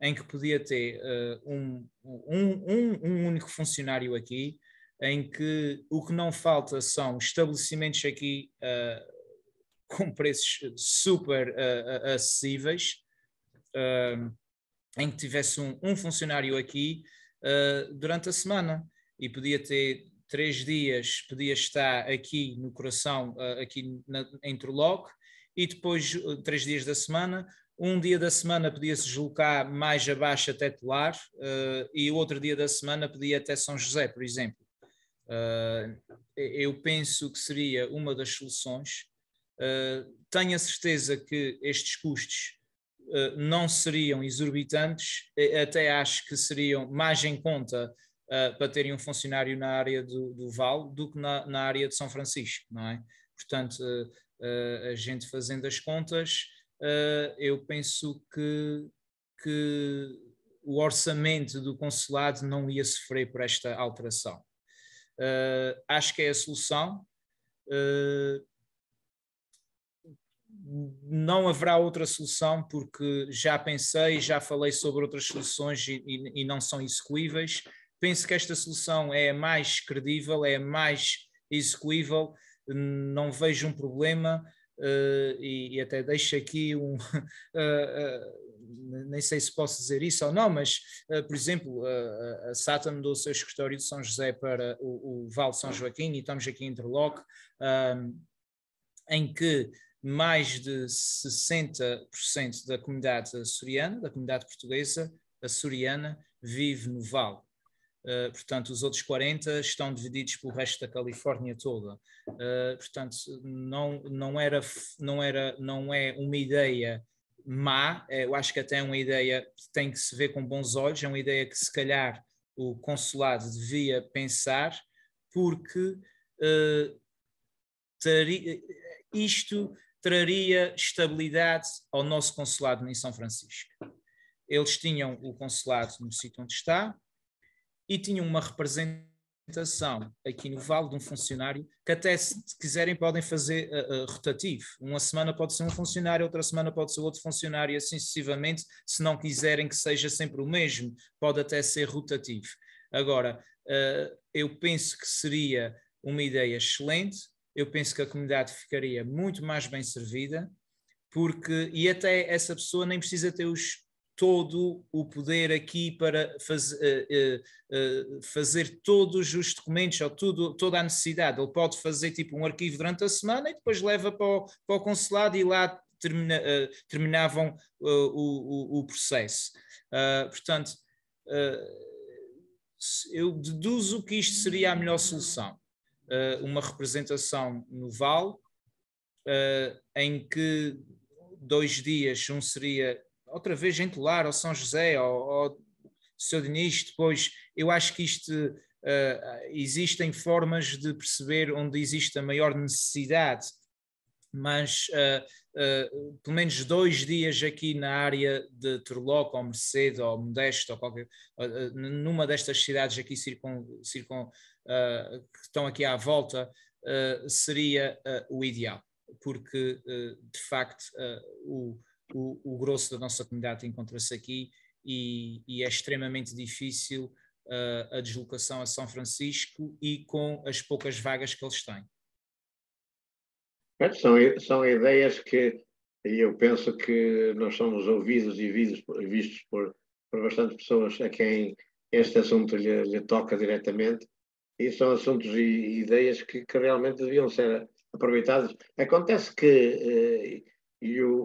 em que podia ter um, um, um, um único funcionário aqui, em que o que não falta são estabelecimentos aqui uh, com preços super uh, acessíveis, uh, em que tivesse um, um funcionário aqui durante a semana e podia ter três dias, podia estar aqui no coração, aqui na, em Turlock, e depois três dias da semana, um dia da semana podia se deslocar mais abaixo até Telar uh, e o outro dia da semana podia até São José, por exemplo. Ah, eu penso que seria uma das soluções. Ah, tenho a certeza que estes custos ah, não seriam exorbitantes, até acho que seriam mais em conta para terem um funcionário na área do, do Val do que na, na, área de São Francisco, não é? Portanto, a gente fazendo as contas, eu penso que, que o orçamento do consulado não ia sofrer por esta alteração. Uh, acho que é a solução. Uh, não haverá outra solução, porque já pensei, já falei sobre outras soluções e, e, e não são execuíveis. Penso que esta solução é a mais credível, é a mais execuível, não vejo um problema. Uh, e, e, até deixo aqui um, uh, uh, nem sei se posso dizer isso ou não, mas, eh, por exemplo, a, a SATA mudou o seu escritório de São José para o, o de São Joaquim e estamos aqui em interlock um, em que mais de 60% da comunidade açoriana, da comunidade portuguesa açoriana, vive no Vale Uh, portanto, os outros 40 estão divididos pelo resto da Califórnia toda. Uh, portanto, não, não, era, não, era, não é uma ideia má, eh, eu acho que até é uma ideia que tem que se ver com bons olhos, é uma ideia que se calhar o consulado devia pensar, porque uh, isto traria estabilidade ao nosso consulado em São Francisco. Eles tinham o consulado no sítio onde está e tinham uma representação apresentação aqui no Vale de um funcionário, que até se quiserem podem fazer uh, uh, rotativo. Uma semana pode ser um funcionário, outra semana pode ser outro funcionário, e assim sucessivamente, se não quiserem que seja sempre o mesmo, pode até ser rotativo. Agora, uh, eu penso que seria uma ideia excelente, eu penso que a comunidade ficaria muito mais bem servida, porque, e até essa pessoa nem precisa ter os todo o poder aqui para faz, uh, uh, fazer todos os documentos ou tudo, toda a necessidade. Ele pode fazer tipo um arquivo durante a semana e depois leva para o, para o consulado e lá termina, terminavam o, o, o, processo. Ah, portanto, ah, eu deduzo que isto seria a melhor solução. Ah, uma representação no VAL, em que dois dias, um seria outra vez gente lar, ao São José, ao, ao seu Diniz, depois eu acho que isto uh, existem formas de perceber onde existe a maior necessidade, mas uh, uh, pelo menos dois dias aqui na área de Torloco, ou Mercedes, ou Modesto, ou qualquer, numa destas cidades aqui circun, circun, que estão aqui à volta, seria o ideal, porque de facto o o, o grosso da nossa comunidade encontra-se aqui e, e, é extremamente difícil uh, a deslocação a São Francisco e com as poucas vagas que eles têm. São, são ideias que eu penso que nós somos ouvidos e vistos, vistos por, por bastante pessoas a quem este assunto lhe, lhe toca diretamente e são assuntos e ideias que, que, realmente deviam ser aproveitados. Acontece que eh, e o,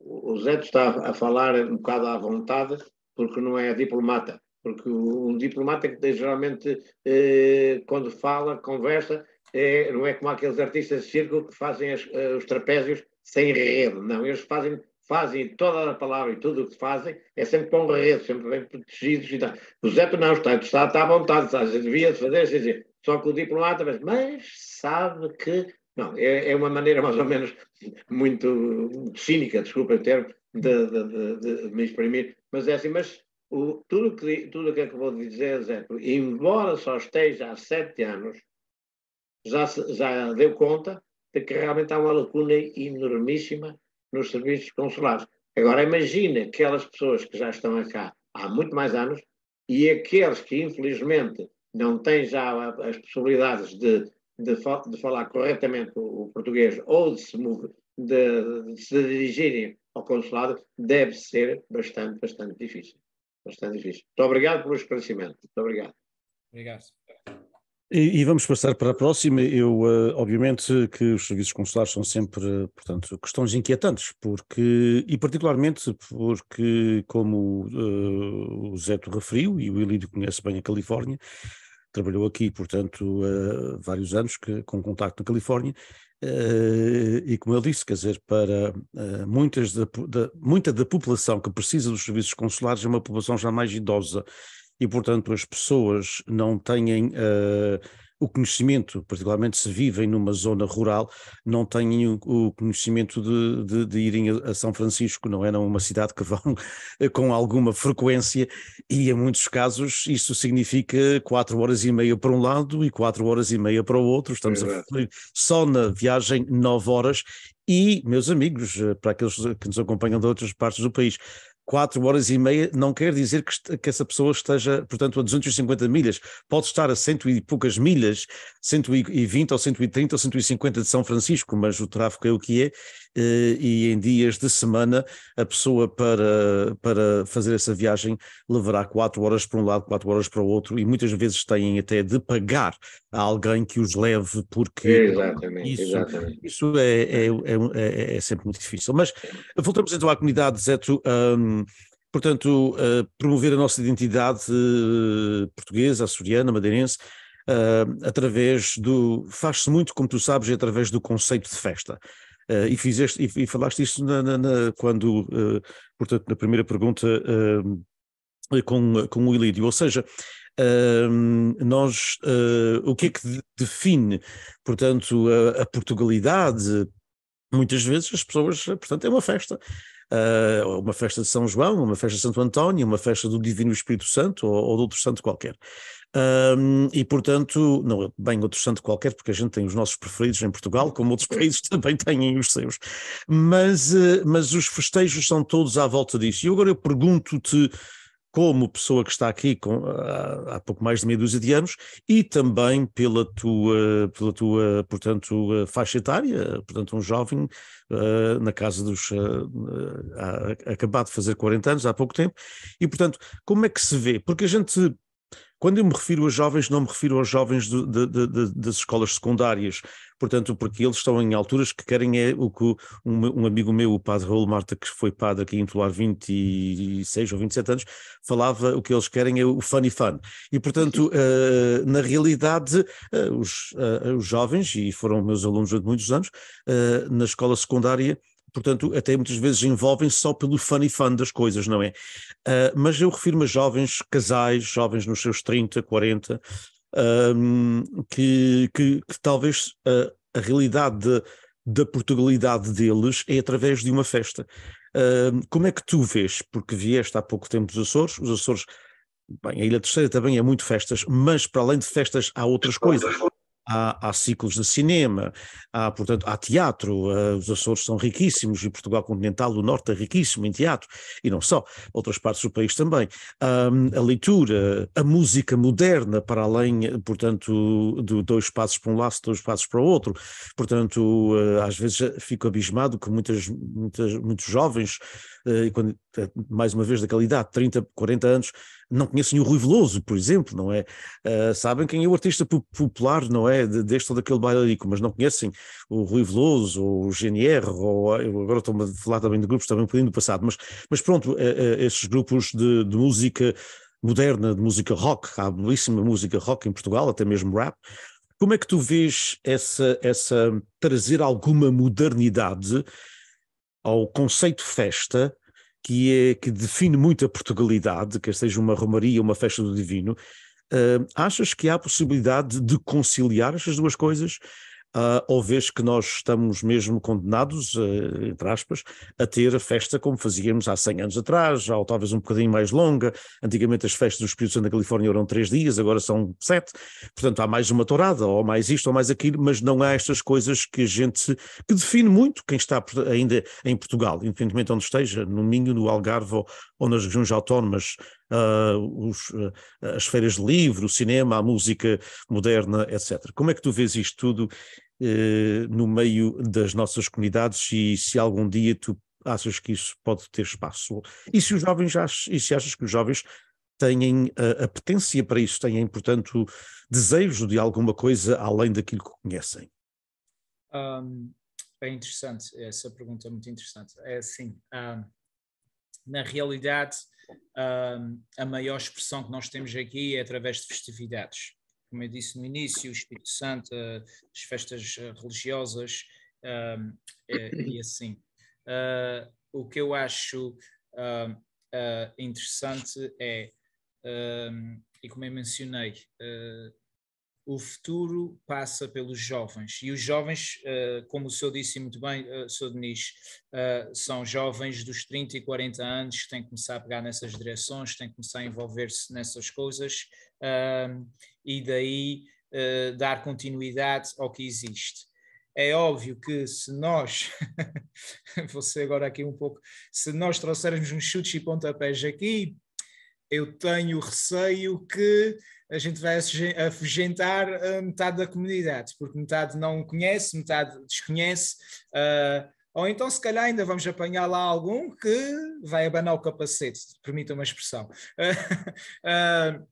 o, o Zé está a falar um bocado à vontade, porque não é diplomata. Porque um diplomata que geralmente, eh, quando fala, conversa, é, não é como aqueles artistas de circo que fazem as, eh, os trapézios sem rede, não. Eles fazem, fazem toda a palavra e tudo o que fazem é sempre com rede, sempre bem protegidos e tal. O Zé não está, está, está à vontade, está, devia fazer, assim, assim só que o diplomata, mas, mas sabe que não, é, é uma maneira mais ou menos muito cínica, desculpa o termo, de, de, de, de, me exprimir, mas é assim, mas o, tudo que tudo que acabou é de dizer, Zé, embora só esteja há sete anos, já, já deu conta de que realmente há uma lacuna enormíssima nos serviços consulares. Agora, imagina aquelas pessoas que já estão cá há muito mais anos e aqueles que, infelizmente, não têm já as possibilidades de de, de falar corretamente o, o português ou de se, mover, de, de se dirigirem ao consulado deve ser bastante, bastante difícil. Bastante difícil. Muito obrigado pelo esclarecimento. Muito obrigado. Obrigado. E, e, vamos passar para a próxima. Eu, uh, obviamente, que os serviços consulares são sempre, portanto, questões inquietantes, porque, e particularmente porque, como uh, o Zeto referiu, e o Elidio conhece bem a Califórnia, trabalhou aqui, portanto, eh, vários anos que, com contacto na Califórnia, eh, e como eu disse, quer dizer, para eh, muitas da, da, muita da população que precisa dos serviços consulares é uma população já mais idosa, e portanto as pessoas não têm o conhecimento, particularmente se vivem numa zona rural, não têm o, o conhecimento de, de, de, irem a São Francisco, não é? Não é uma cidade que vão com alguma frequência, e em muitos casos isso significa quatro horas e meia para um lado e quatro horas e meia para o outro. Estamos é a falar só na viagem nove horas, e, meus amigos, eh, para aqueles que nos acompanham de outras partes do país, 4 horas e meia não quer dizer que, que, essa pessoa esteja, portanto, a 250 milhas. Pode estar a cento e poucas milhas, 120 ou 130 ou 150 de São Francisco, mas o tráfego é o que é. Eh, e em dias de semana, a pessoa para, para fazer essa viagem levará 4 horas para um lado, 4 horas para o outro, e muitas vezes têm até de pagar a alguém que os leve, porque exatamente, isso, exatamente. isso é, é, é, é, é sempre muito difícil. Mas voltamos então à comunidade, Zeto. Um, portanto, eh, promover a nossa identidade eh, portuguesa, açoriana, madeirense, eh, através do. Faz-se muito, como tu sabes, é através do conceito de festa. Uh, e fizeste e, e falaste isso na, na, na, quando, uh, portanto, na primeira pergunta uh, com, com o Ilídio, ou seja, nós o que é que define, portanto, a, a, Portugalidade? Muitas vezes as pessoas, portanto, é uma festa uh, uma festa de São João, uma festa de Santo António, uma festa do Divino Espírito Santo ou, ou de outro santo qualquer. Um, e portanto, não bem outro santo qualquer, porque a gente tem os nossos preferidos em Portugal, como outros países também têm os seus. Mas, ah, mas os festejos são todos à volta disso. E agora eu pergunto-te como pessoa que está aqui com, há, há, pouco mais de meia dúzia de anos e também pela tua, pela tua portanto, eh, faixa etária, portanto, um jovem uh, na casa dos. Uh, uh, acabado de fazer 40 anos há pouco tempo. E, portanto, como é que se vê? Porque a gente quando eu me refiro a jovens, não me refiro aos jovens de, de, das escolas secundárias, portanto, porque eles estão em alturas que querem é o que um, um amigo meu, o padre Raul Marta, que foi padre aqui em Tular 26 ou 27 anos, falava o que eles querem é o funny fun. E, portanto, uh, na realidade, uh, os, uh, os jovens, e foram meus alunos durante muitos anos, na escola secundária, portanto, até muitas vezes envolvem-se só pelo funny e fun das coisas, não é? Uh, mas eu refiro-me a jovens casais, jovens nos seus 30, 40, uh, que, que, que, talvez ah, a realidade de, da Portugalidade deles é através de uma festa. como é que tu vês? Porque vieste há pouco tempo dos Açores, os Açores, bem, a Ilha Terceira também é muito festas, mas para além de festas há outras coisas há, há ciclos de cinema, há, portanto, há teatro, eh, os Açores são riquíssimos e Portugal continental, o Norte é riquíssimo em teatro, e não só, outras partes do país também. a leitura, a música moderna, para além, portanto, de dois passos para um lado, dois passos para o outro. Portanto, eh, às vezes fico abismado que muitas, muitas, muitos jovens, eh, e quando eh, mais uma vez daquela idade, 30, 40 anos, não conhecem o Rui Veloso, por exemplo, não é? Uh, sabem quem é o artista popular, não é? Deste ou daquele bailarico, mas não conhecem o Rui Veloso, ou o GNR, ou agora estou-me a falar também de grupos também podendo do passado, mas, mas pronto, uh, uh, esses grupos de, de música moderna, de música rock, há belíssima música rock em Portugal, até mesmo rap. Como é que tu vês essa, essa trazer alguma modernidade ao conceito festa que, é, que define muito a Portugalidade, quer seja uma Romaria, uma festa do Divino, uh, achas que há a possibilidade de conciliar estas duas coisas? uh, ou vês que nós estamos mesmo condenados, uh, entre aspas, a ter a festa como fazíamos há 100 anos atrás, ou talvez um bocadinho mais longa. Antigamente as festas do Espírito Santo da Califórnia eram três dias, agora são sete. Portanto, há mais uma tourada, ou mais isto, ou mais aquilo, mas não há estas coisas que a gente, que define muito quem está ainda em Portugal, independentemente de onde esteja, no Minho, no Algarve ou, ou nas regiões autónomas, uh, os, uh, as feiras de livro, o cinema, a música moderna, etc. Como é que tu vês isto tudo eh, no meio das nossas comunidades e se algum dia tu achas que isso pode ter espaço? E se os jovens achas, e se achas que os jovens têm a, a potência para isso, têm, portanto, desejo de alguma coisa além daquilo que conhecem? Um, é interessante, essa pergunta é muito interessante. É assim, um, na realidade, um, a maior expressão que nós temos aqui é através de festividades como eu disse no início, o Espírito Santo, eh, as festas eh, religiosas ehm, eh, e assim. o que eu acho ehm, interessante é, ehm, e como eu mencionei, o futuro passa pelos jovens. E os jovens, como o senhor disse muito bem, uh, senhor Denis, são jovens dos 30 e 40 anos que têm que começar a pegar nessas direções, têm que começar a envolver-se nessas coisas um, e daí uh, dar continuidade ao que existe. É óbvio que se nós, você agora aqui um pouco, se nós trouxermos uns chutes e pontapés aqui, eu tenho receio que a gente vai afugentar a eh, metade da comunidade, porque metade não conhece, metade desconhece, uh, ou então se calhar ainda vamos apanhar lá algum que vai abanar o capacete, permita uma expressão. Uh, uh,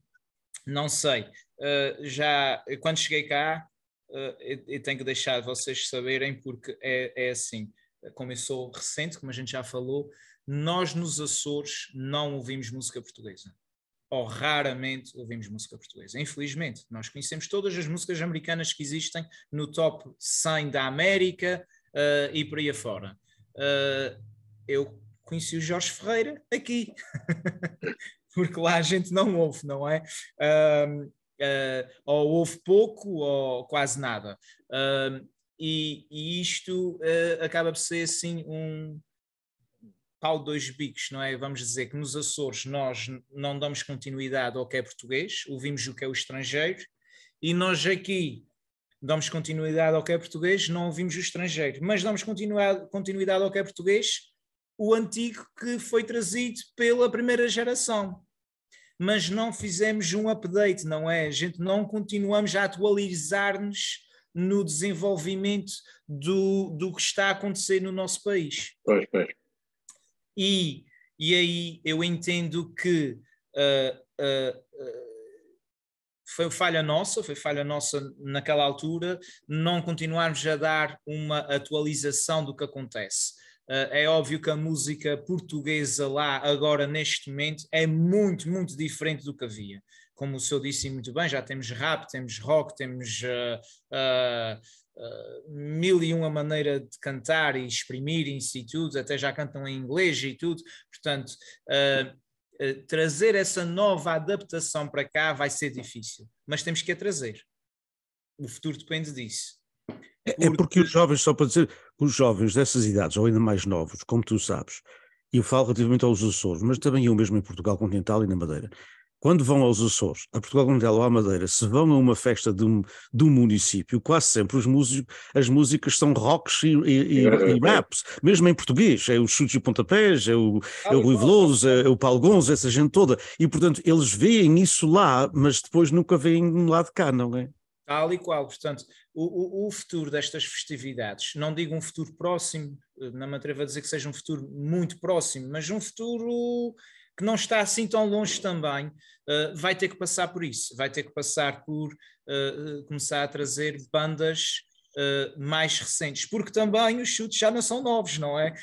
não sei. Uh, já quando cheguei cá, uh, eu, tenho que deixar vocês saberem, porque é, é assim. Começou recente, como a gente já falou, nós nos Açores não ouvimos música portuguesa. Ou raramente ouvimos música portuguesa. Infelizmente, nós conhecemos todas as músicas americanas que existem no top 100 da América uh, e por aí afora. Uh, eu conheci o Jorge Ferreira aqui. porque lá a gente não ouve, não é? Uh, uh, ou ouve pouco ou quase nada. Uh, e, e, isto ah, acaba por ser assim um pau de dois bicos, não é? Vamos dizer que nos Açores nós não damos continuidade ao que é português, ouvimos o que é o estrangeiro, e nós aqui damos continuidade ao que é português, não ouvimos o estrangeiro, mas damos continuidade ao que é português, o antigo que foi trazido pela primeira geração mas não fizemos um update, não é? A gente não continuamos a atualizar-nos no desenvolvimento do, do que está a acontecer no nosso país. Pois, pois. E, e aí eu entendo que uh, uh, uh, foi falha nossa, foi falha nossa naquela altura, não continuarmos a dar uma atualização do que acontece. Eh, é óbvio que a música portuguesa lá, agora, neste momento, é muito, muito diferente do que havia. Como o senhor disse muito bem, já temos rap, temos rock, temos uh, uh, mil e uma maneira de cantar e exprimir em e tudo, até já cantam em inglês e tudo. Portanto, trazer essa nova adaptação para cá vai ser difícil, mas temos que a trazer. O futuro depende disso. É, é porque os jovens, só para dizer, os jovens dessas idades, ou ainda mais novos, como tu sabes, e eu falo relativamente aos Açores, mas também eu mesmo em Portugal Continental e na Madeira, quando vão aos Açores, a Portugal Continental ou à Madeira, se vão a uma festa de um, de um município, quase sempre os músicos, as músicas são rocks e, e, e, é e é raps, mesmo em português. É o Chute e Pontapés, é o, ah, é o Rui Veloso, é, é o Paulo Gonzo, essa gente toda. E, portanto, eles veem isso lá, mas depois nunca veem lá de cá, não é? Tal e qual, portanto, o, o, o, futuro destas festividades, não digo um futuro próximo, eh, não me atrevo a dizer que seja um futuro muito próximo, mas um futuro que não está assim tão longe também, uh, vai ter que passar por isso, vai ter que passar por uh, começar a trazer bandas uh, mais recentes, porque também os chutes já não são novos, não é?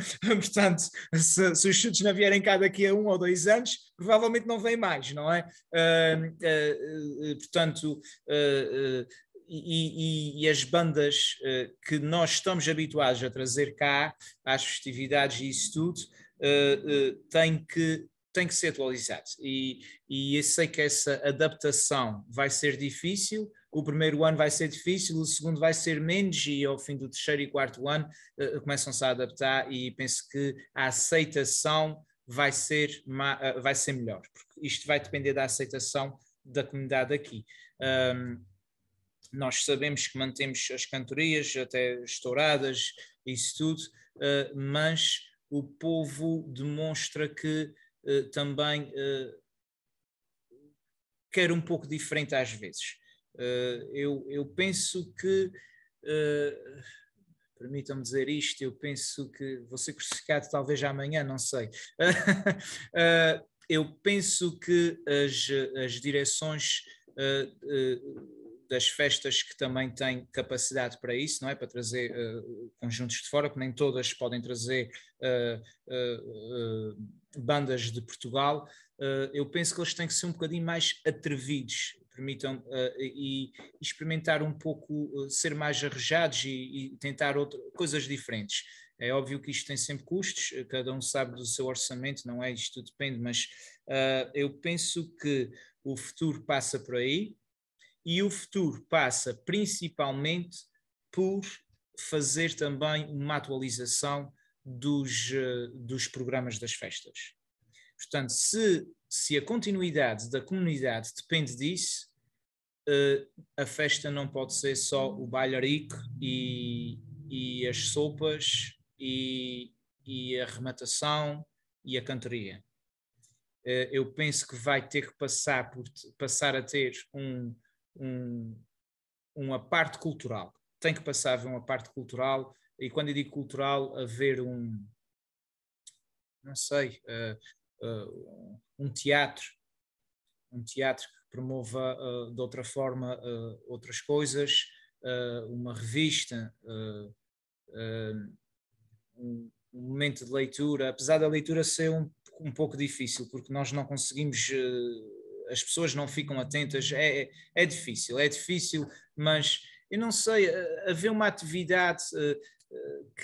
Portanto, se, se, os chutes não vierem cá daqui a um ou dois anos, provavelmente não vem mais, não é? Uh, uh, portanto, e, e, e, as bandas uh, que nós estamos habituados a trazer cá, às festividades e isso tudo, uh, uh, tem que tem que ser atualizado. E, e eu sei que essa adaptação vai ser difícil, o primeiro ano vai ser difícil, o segundo vai ser menos, e ao fim do terceiro e quarto ano uh, começam-se a adaptar e penso que a aceitação vai ser, uh, vai ser melhor, porque isto vai depender da aceitação da comunidade aqui. Um, nós sabemos que mantemos as cantorias até estouradas, isso tudo, uh, mas o povo demonstra que também quer um pouco diferente às vezes. Eh, eu, eu penso que, eh, permitam-me dizer isto, eu penso que vou ser crucificado talvez amanhã, não sei. Eh, eu penso que as, as direções das festas que também têm capacidade para isso, não é? Para trazer uh, conjuntos de fora, que nem todas podem trazer uh, uh, bandas de Portugal. eu penso que eles têm que ser um bocadinho mais atrevidos permitam uh, e experimentar um pouco, uh, ser mais arrejados e, e tentar outra, coisas diferentes. É óbvio que isto tem sempre custos, eh, cada um sabe do seu orçamento, não é? Isto depende, mas uh, eu penso que o futuro passa por aí e o futuro passa principalmente por fazer também uma atualização dos, dos programas das festas. Portanto, se, se a continuidade da comunidade depende disso, a festa não pode ser só o bailarico e, e as sopas e, e a rematação e a cantoria. Eh, eu penso que vai ter que passar, por, passar a ter um, um, uma parte cultural. Tem que passar a haver uma parte cultural, e quando eu digo cultural, haver um, não sei, uh, uh, um teatro, um teatro promova eh, de outra forma eh, outras coisas, eh, uma revista, um momento de leitura, apesar da leitura ser um, um pouco difícil, porque nós não conseguimos, as pessoas não ficam atentas, é, é, é difícil, é difícil, mas eu não sei, haver uma atividade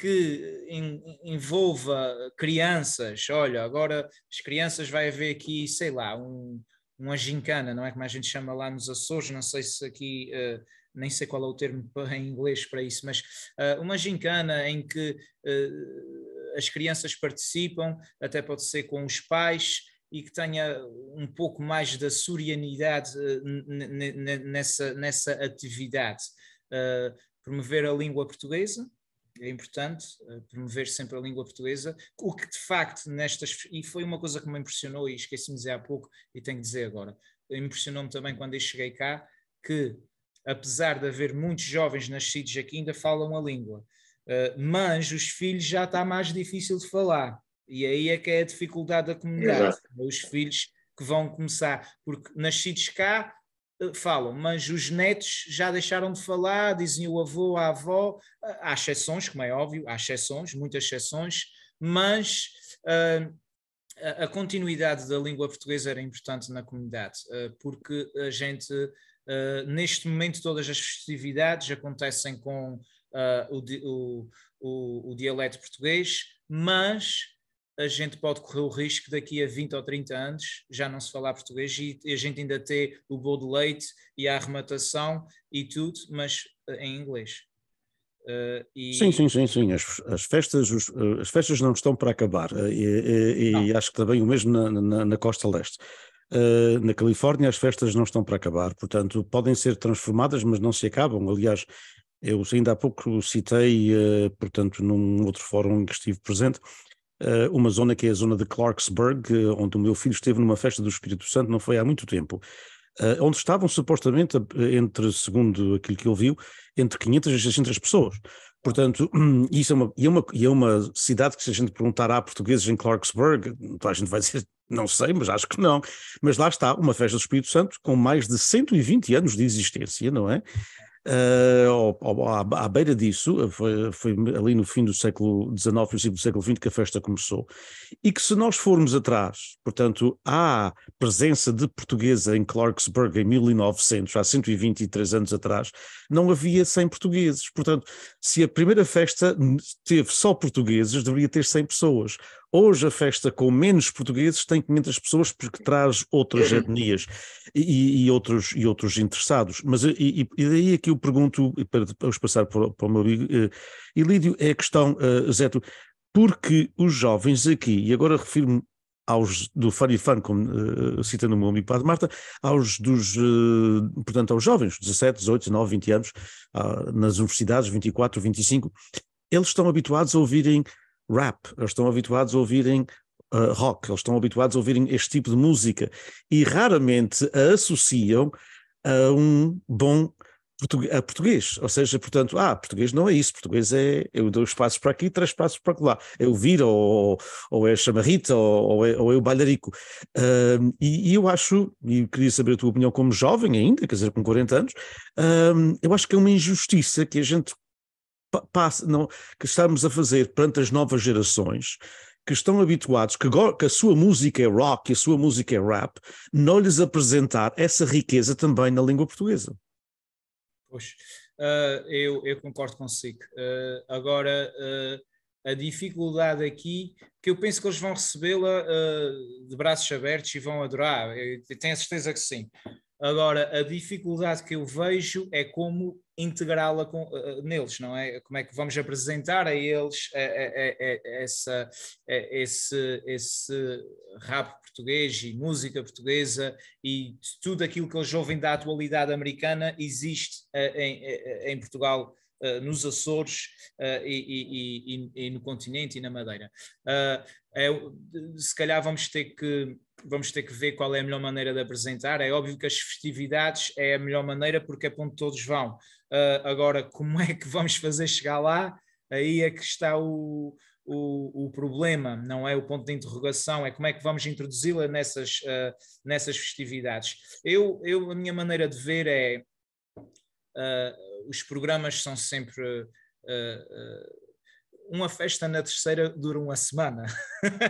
que envolva crianças, olha, agora as crianças vai haver aqui, sei lá, um, uma gincana, não é como a gente chama lá nos Açores, não sei se aqui, uh, nem sei qual é o termo em inglês para isso, mas uh, uma gincana em que uh, as crianças participam, até pode ser com os pais, e que tenha um pouco mais da surianidade nessa, nessa atividade. promover a língua portuguesa, é importante eh, promover sempre a língua portuguesa, o que de facto nestas, e foi uma coisa que me impressionou e esqueci-me de dizer há pouco e tenho que dizer agora, impressionou-me também quando eu cheguei cá que apesar de haver muitos jovens nascidos aqui ainda falam a língua, eh, mas os filhos já está mais difícil de falar e aí é que é a dificuldade da comunidade, Exato. É os filhos que vão começar, porque nascidos cá eh, falam, mas os netos já deixaram de falar, dizem o avô, a avó, eh, há exceções, como é óbvio, há exceções, muitas exceções, mas uh, a continuidade da língua portuguesa era importante na comunidade, uh, porque a gente, uh, neste momento, todas as festividades acontecem com o, o, o, o dialeto português, mas a gente pode correr o risco daqui a 20 ou 30 anos já não se falar português e a gente ainda ter o bolo de leite e a arrematação e tudo, mas eh, em inglês. Uh, e... Sim, sim, sim, sim. As, as festas, os, eh, as festas não estão para acabar e, e, e acho que também o mesmo na, na, na costa leste. Uh, na Califórnia as festas não estão para acabar, portanto podem ser transformadas, mas não se acabam. Aliás, eu ainda há pouco citei, uh, portanto, num outro fórum em que estive presente, eh, uma zona que é a zona de Clarksburg, eh, onde o meu filho esteve numa festa do Espírito Santo, não foi há muito tempo. Uh, onde estavam supostamente, entre, segundo aquilo que eu vi, entre 500 e 600 pessoas. Portanto, isso é uma, e é uma, e é uma cidade que, se a gente perguntar a portugueses em Clarksburg, a gente vai dizer, não sei, mas acho que não. Mas lá está, uma festa do Espírito Santo com mais de 120 anos de existência, não é? uh, à, à, beira disso, eh, foi, foi, ali no fim do século XIX, princípio do século XX, que a festa começou. E que se nós formos atrás, portanto, à presença de portuguesa em Clarksburg em 1900, há 123 anos atrás, não havia 100 portugueses. Portanto, se a primeira festa teve só portugueses, deveria ter 100 pessoas. Hoje a festa com menos portugueses tem 500 pessoas porque traz outras uhum. etnias e, e outros, e outros interessados. Mas eh, e, e daí aqui é eu pergunto, para, depois os passar para, para, o meu amigo uh, eh, Ilídio, é a questão, uh, eh, Zeto, porque os jovens aqui, e agora refiro-me aos do Fun, como uh, no meu amigo Padre Marta, aos dos, uh, portanto, aos jovens, 17, 18, 19, 20 anos, uh, nas universidades, 24, 25, eles estão habituados a ouvirem rap, eles estão habituados a ouvirem uh, rock, eles estão habituados a ouvirem este tipo de música e raramente a associam a um bom a português, ou seja, portanto, ah, português não é isso, português é eu dou espaço para aqui, três espaços para lá, é o vira, ou, ou é chamarrita, ou, ou, é, ou é o bailarico. Um, e, e, eu acho, e queria saber a tua opinião como jovem ainda, quer dizer, com 40 anos, um, eu acho que é uma injustiça que a gente passa, não, que estamos a fazer perante as novas gerações que estão habituados, que, que, a sua música é rock e a sua música é rap, não lhes apresentar essa riqueza também na língua portuguesa. Pois, uh, eu, eu, concordo consigo. Uh, agora, uh, a dificuldade aqui, que eu penso que eles vão recebê-la de braços abertos e vão adorar, eu tenho a certeza que sim. Agora, a dificuldade que eu vejo é como integrá-la uh, neles, não é? Como é que vamos apresentar a eles a, a, a, essa, eh, esse, esse rap português e música portuguesa e tudo aquilo que eles ouvem da atualidade americana existe em, em Portugal nos Açores uh, e, e, e, e, no continente e na Madeira. Uh, é, se calhar vamos ter que vamos ter que ver qual é a melhor maneira de apresentar. É óbvio que as festividades é a melhor maneira porque é para onde todos vão. Uh, agora, como é que vamos fazer chegar lá? Aí é que está o, o, o, problema, não é o ponto de interrogação, é como é que vamos introduzi-la nessas, uh, nessas festividades. Eu, eu, a minha maneira de ver é. Uh, os programas são sempre. Uh, uma festa na terceira dura uma semana.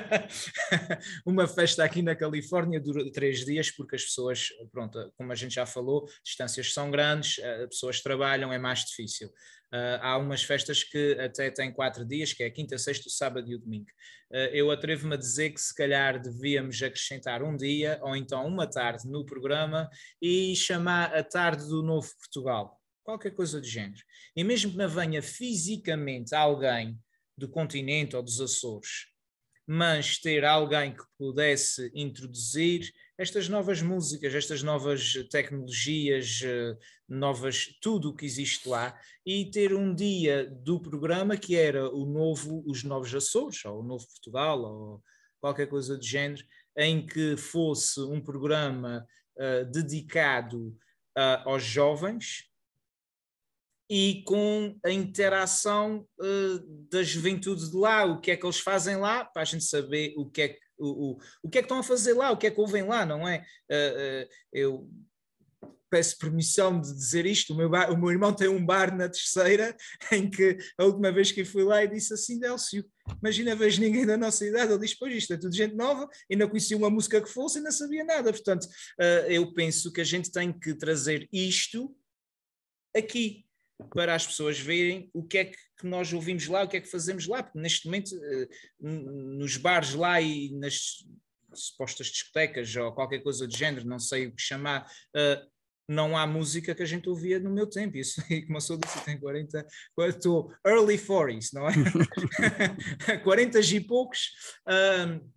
uma festa aqui na Califórnia dura três dias, porque as pessoas, pronto, como a gente já falou, distâncias são grandes, as eh, pessoas trabalham, é mais difícil. Uh, há umas festas que até têm quatro dias, que é quinta, sexta, sábado e o domingo. Uh, eu atrevo-me a dizer que se calhar devíamos acrescentar um dia ou então uma tarde no programa e chamar a tarde do Novo Portugal qualquer coisa do género. E mesmo que não venha fisicamente alguém do continente ou dos Açores, mas ter alguém que pudesse introduzir estas novas músicas, estas novas tecnologias, eh, novas tudo o que existe lá e ter um dia do programa que era o novo, os novos Açores ou o novo Portugal ou qualquer coisa do género, em que fosse um programa uh, dedicado uh, aos jovens e com a interação uh, da juventude de lá, o que é que eles fazem lá, para a gente saber o que é que, o, o, o que, é que estão a fazer lá, o que é que ouvem lá, não é? Uh, uh, eu peço permissão de dizer isto, o meu, bar, o meu irmão tem um bar na terceira, em que a última vez que fui lá e disse assim, Délcio, imagina vejo ninguém da nossa idade, ele diz, pois isto é tudo gente nova, ainda conhecia uma música que fosse e não sabia nada, portanto, eu penso que a gente tem que trazer isto aqui, para as pessoas verem o que é que, nós ouvimos lá, o que é que fazemos lá, porque neste momento eh, nos bares lá e nas supostas discotecas ou qualquer coisa do género, não sei o que chamar, eh, não há música que a gente ouvia no meu tempo. Isso, aí como eu sou disso, eu tenho 40, estou early 40s, não é? 40 e poucos. Um,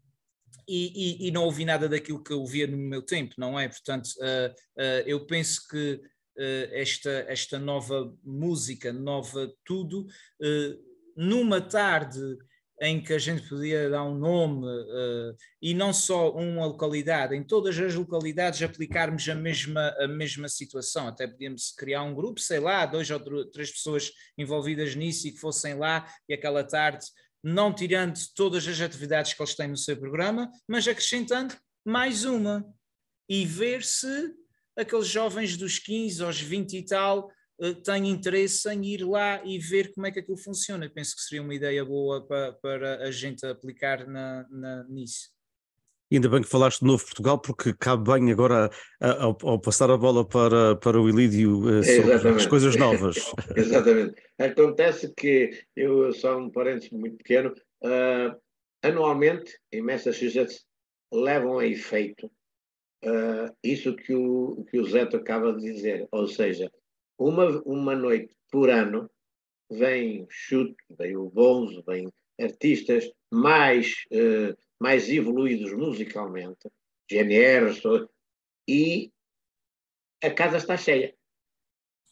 e, e, e, não ouvi nada daquilo que eu ouvia no meu tempo, não é? Portanto, uh, uh, eu penso que eh, esta, esta nova música, nova tudo, eh, numa tarde em que a gente podia dar um nome eh, e não só uma localidade, em todas as localidades aplicarmos a mesma, a mesma situação. Até podíamos criar um grupo, sei lá, dois ou três pessoas envolvidas nisso e que fossem lá e aquela tarde, não tirando todas as atividades que eles têm no seu programa, mas acrescentando mais uma e ver se aqueles jovens dos 15 aos 20 e tal eh, têm interesse em ir lá e ver como é que aquilo funciona. penso que seria uma ideia boa para, para a gente aplicar na, na nisso. Ainda bem que falaste de novo Portugal, porque cabe bem agora ao, passar a bola para, para o Ilídio eh, sobre as coisas novas. exatamente. Acontece que, eu só um parênteses muito pequeno, uh, anualmente em Massachusetts levam a efeito uh, isso que o, que o Zeto acaba de dizer, ou seja, uma, uma noite por ano vem chute, vem o bonzo, vem artistas mais, uh, mais evoluídos musicalmente, GNR, e a casa está cheia.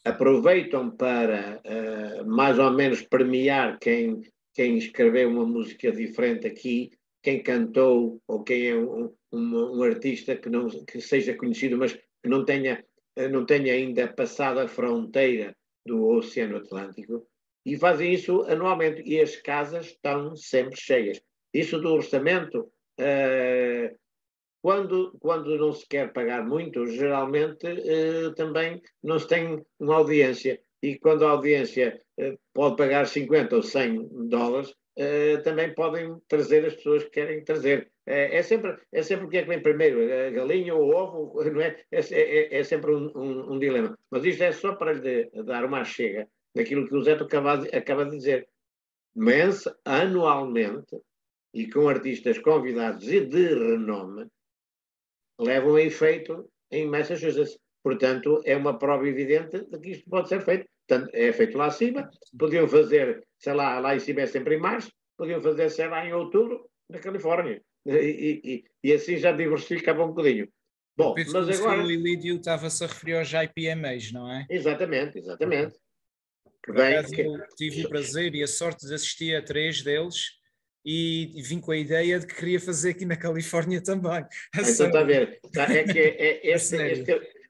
Aproveitam para uh, mais ou menos premiar quem, quem escreveu uma música diferente aqui quem cantou ou quem é um, um, um artista que, não, que seja conhecido, mas que não tenha, eh, não tenha ainda passado a fronteira do Oceano Atlântico, e fazem isso anualmente, e as casas estão sempre cheias. Isso do orçamento, uh, quando, quando não se quer pagar muito, geralmente eh, também não se tem uma audiência, e quando a audiência pode pagar 50 ou 100 dólares, Uh, também podem trazer as pessoas que querem trazer. Uh, é, sempre, é sempre o que é que vem primeiro, a galinha ou o ovo, não é? é? É, é, é sempre um, um, um, dilema. Mas isto é só para lhe dar uma chega daquilo que o Zé acaba de, acaba de dizer. Mas, anualmente, e com artistas convidados e de renome, levam a efeito em Massachusetts. Portanto, é uma prova evidente de que isto pode ser feito. Portanto, é feito lá acima. Podiam fazer sei lá, lá em é sempre em março, podiam fazer, sei lá, em outubro, na Califórnia. E, e, e assim já diversificava um bocadinho. Bom, mas agora. O Sr. estava-se a referir aos IPMAs, não é? Exatamente, exatamente. Por Bem, acaso, que... tive o prazer e a sorte de assistir a três deles e vim com a ideia de que queria fazer aqui na Califórnia também. Ah, então, está a ver. Tá, é que é, é, é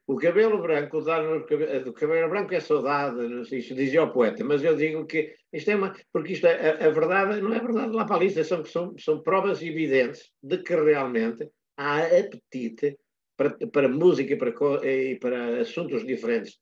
o cabelo branco o eh, Do cabelo branco é saudade, isto dizia o poeta, mas eu digo que isto é uma. Porque isto é, a, é, a verdade não é verdade lá para a lista, são, são, são provas evidentes de que realmente há apetite para, para música e para, e para assuntos diferentes,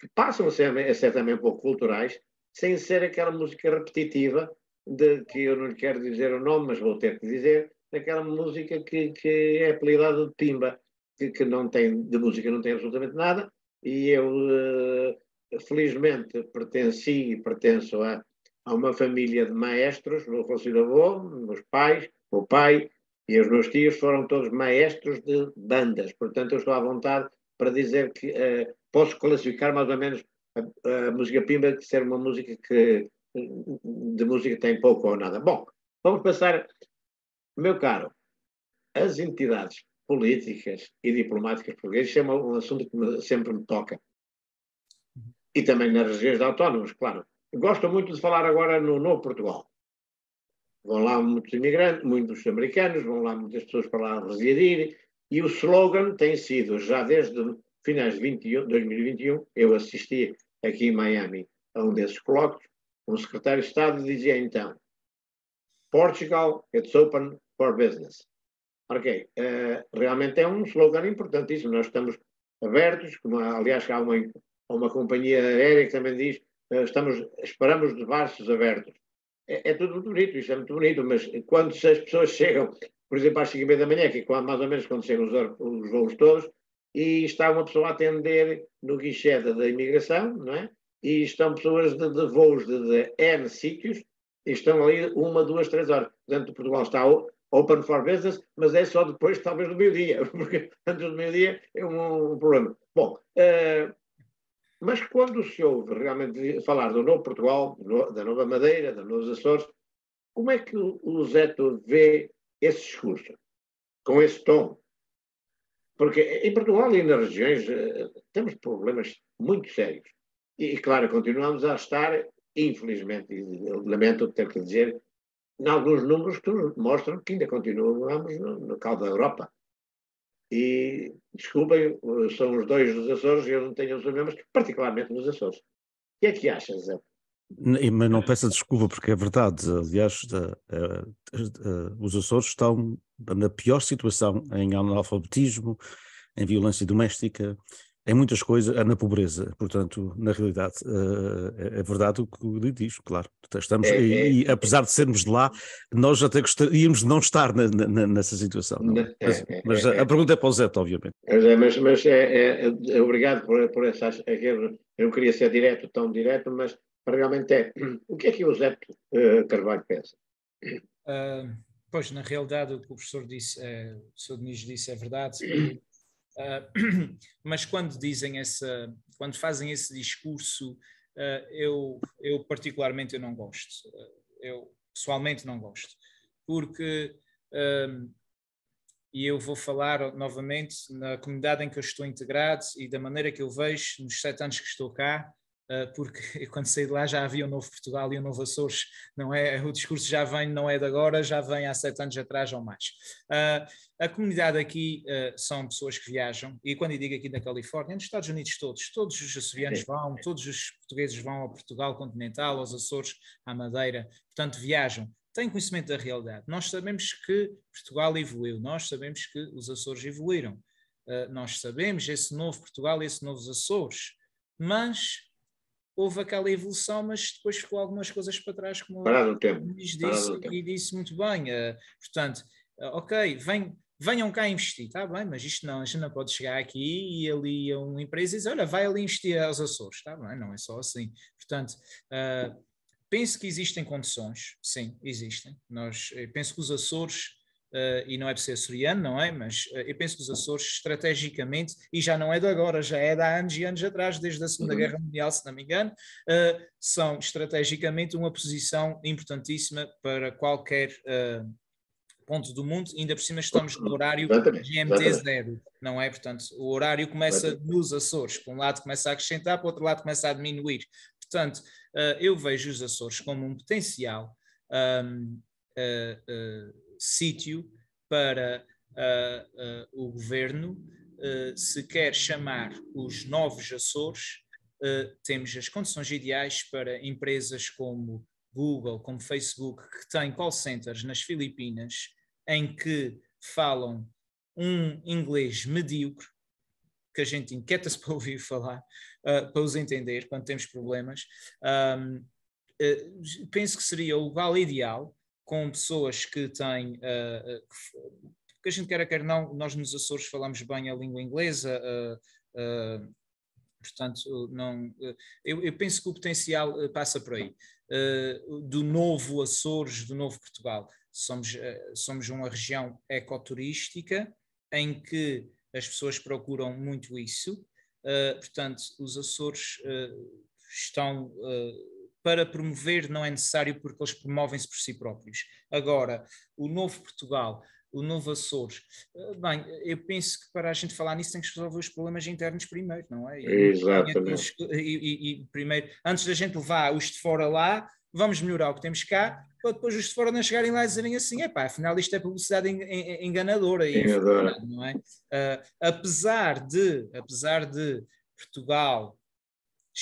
que passam a ser, a ser também um pouco culturais, sem ser aquela música repetitiva, de, que eu não lhe quero dizer o nome, mas vou ter que dizer, aquela música que, que é apelidada de Pimba que, que, não tem, de música não tem absolutamente nada, e eu uh, felizmente pertenci e pertenço a, a, uma família de maestros, meu falecido avô, meus pais, o pai e os meus tios foram todos maestros de bandas, portanto eu estou à vontade para dizer que uh, posso classificar mais ou menos a, a música pimba de ser uma música que de música tem pouco ou nada. Bom, vamos passar, meu caro, as entidades políticas e diplomáticas portuguesas, é um assunto que me, sempre me toca. E também nas regiões autónomas, claro. Gosto muito de falar agora no Novo Portugal. Vão lá muitos imigrantes, muitos americanos, vão lá muitas pessoas para lá residir, e o slogan tem sido, já desde finais de 21, 2021, eu assisti aqui em Miami a um desses colóquios, um secretário de Estado dizia então: Portugal, it's open for business. Ok, eh, realmente é um slogan importantíssimo. Nós estamos abertos, como aliás há uma, uma companhia aérea que também diz, eh, estamos, esperamos de braços abertos. É, é, tudo muito bonito, isso é muito bonito, mas quando as pessoas chegam, por exemplo, às 5 da manhã, que é mais ou menos quando chegam os, os voos todos, e está uma pessoa a atender no guichê da, da imigração, não é? E estão pessoas de, de voos de, de N sítios, e estão ali uma, duas, três horas. Portanto, Portugal está open for business, mas é só depois, talvez, do meio-dia, porque antes do meio-dia é um, um, problema. Bom, uh, mas quando se ouve realmente falar do Novo Portugal, no, da Nova Madeira, dos Novos Açores, como é que o, Zeto vê esse discurso, com esse tom? Porque em Portugal e nas regiões eh, temos problemas muito sérios. E, claro, continuamos a estar, infelizmente, lamento ter que dizer, em alguns números que mostram que ainda continuamos no, no caldo da Europa. E, desculpem, são os dois dos Açores e eu não tenho os mesmos, particularmente nos Açores. O que é que achas, Zé? Mas não peça desculpa, porque é verdade. Aliás, eh, eh, os Açores estão na pior situação em analfabetismo, em violência doméstica, em muitas coisas, na pobreza. Portanto, na realidade, eh, é, é verdade o que lhe diz, claro. Estamos, é, é, e, é. apesar de sermos de lá, nós até gostaríamos de não estar na, na, nessa situação. É? é, mas, mas a, a, pergunta é para o Zé, obviamente. Mas, mas é, obrigado por, por essa. Eu não queria ser direto, tão direto, mas realmente é. O que é que o Zé eh, Carvalho pensa? Uh, pois, na realidade, o que o professor disse, uh, o professor Diniz disse é verdade. Ah, mas quando dizem essa, quando fazem esse discurso, uh, eu, eu particularmente eu não gosto. Uh, eu pessoalmente não gosto, porque e eu vou falar novamente na comunidade em que eu estou integrado e da maneira que eu vejo nos sete anos que estou cá, ah, porque quando saí de lá já havia um novo Portugal e um novo Açores, não é? O discurso já vem, não é de agora, já vem há sete anos atrás ou mais. Ah, a comunidade aqui ah, são pessoas que viajam, e quando eu digo aqui na Califórnia, é nos Estados Unidos todos, todos os açorianos vão, todos os portugueses vão ao Portugal continental, aos Açores, à Madeira, portanto viajam têm conhecimento da realidade. Nós sabemos que Portugal evoluiu, nós sabemos que os Açores evoluíram, uh, nós sabemos esse novo Portugal, esse novos Açores, mas houve aquela evolução, mas depois ficou algumas coisas para trás, como Parado o tempo. Luís disse e disse muito bem. Eh, portanto, eh, ok, vem, venham cá investir, está bem, mas isto não, a gente não pode chegar aqui e ali a uma empresa e dizer, olha, vai ali investir aos Açores, está bem, não é só assim. Portanto, uh, penso que existem condições, sim, existem. Nós, penso que os Açores Uh, e não é por ser açoriano, não é? Mas uh, eu penso que os Açores, estrategicamente, e já não é de agora, já é de há anos e anos atrás, desde a Segunda uhum. Guerra Mundial, se não me engano, uh, são estrategicamente uma posição importantíssima para qualquer ponto do mundo, ainda por cima estamos no horário GMT0, não é? Portanto, o horário começa nos Açores, por um lado começa a acrescentar, por outro lado começa a diminuir. Portanto, eu vejo os Açores como um potencial. Um, ehm, sítio para uh, uh, o governo, uh, se quer chamar os novos Açores, temos as condições ideais para empresas como Google, como Facebook, que têm call centers nas Filipinas, em que falam um inglês medíocre, que a gente inquieta-se para ouvir falar, para os entender quando temos problemas. Um, penso que seria o lugar ideal com pessoas que têm. Uh, que a gente quer a quer não, nós nos Açores falamos bem a língua inglesa, uh, uh, portanto, não, eu, eu, penso que o potencial passa por aí. do novo Açores, do novo Portugal. Somos, somos uma região ecoturística em que as pessoas procuram muito isso. portanto, os Açores estão para promover não é necessário porque eles promovem-se por si próprios. Agora, o novo Portugal, o novo Açores, eh, bem, eu penso que para a gente falar nisso tem que resolver os problemas internos primeiro, não é? Exatamente. E, e, e primeiro, antes da gente levar os de fora lá, vamos melhorar o que temos cá, para depois os de fora não chegarem lá e dizerem assim, epá, afinal isto é publicidade enganadora. Enganadora. Não é? Uh, apesar de, apesar de Portugal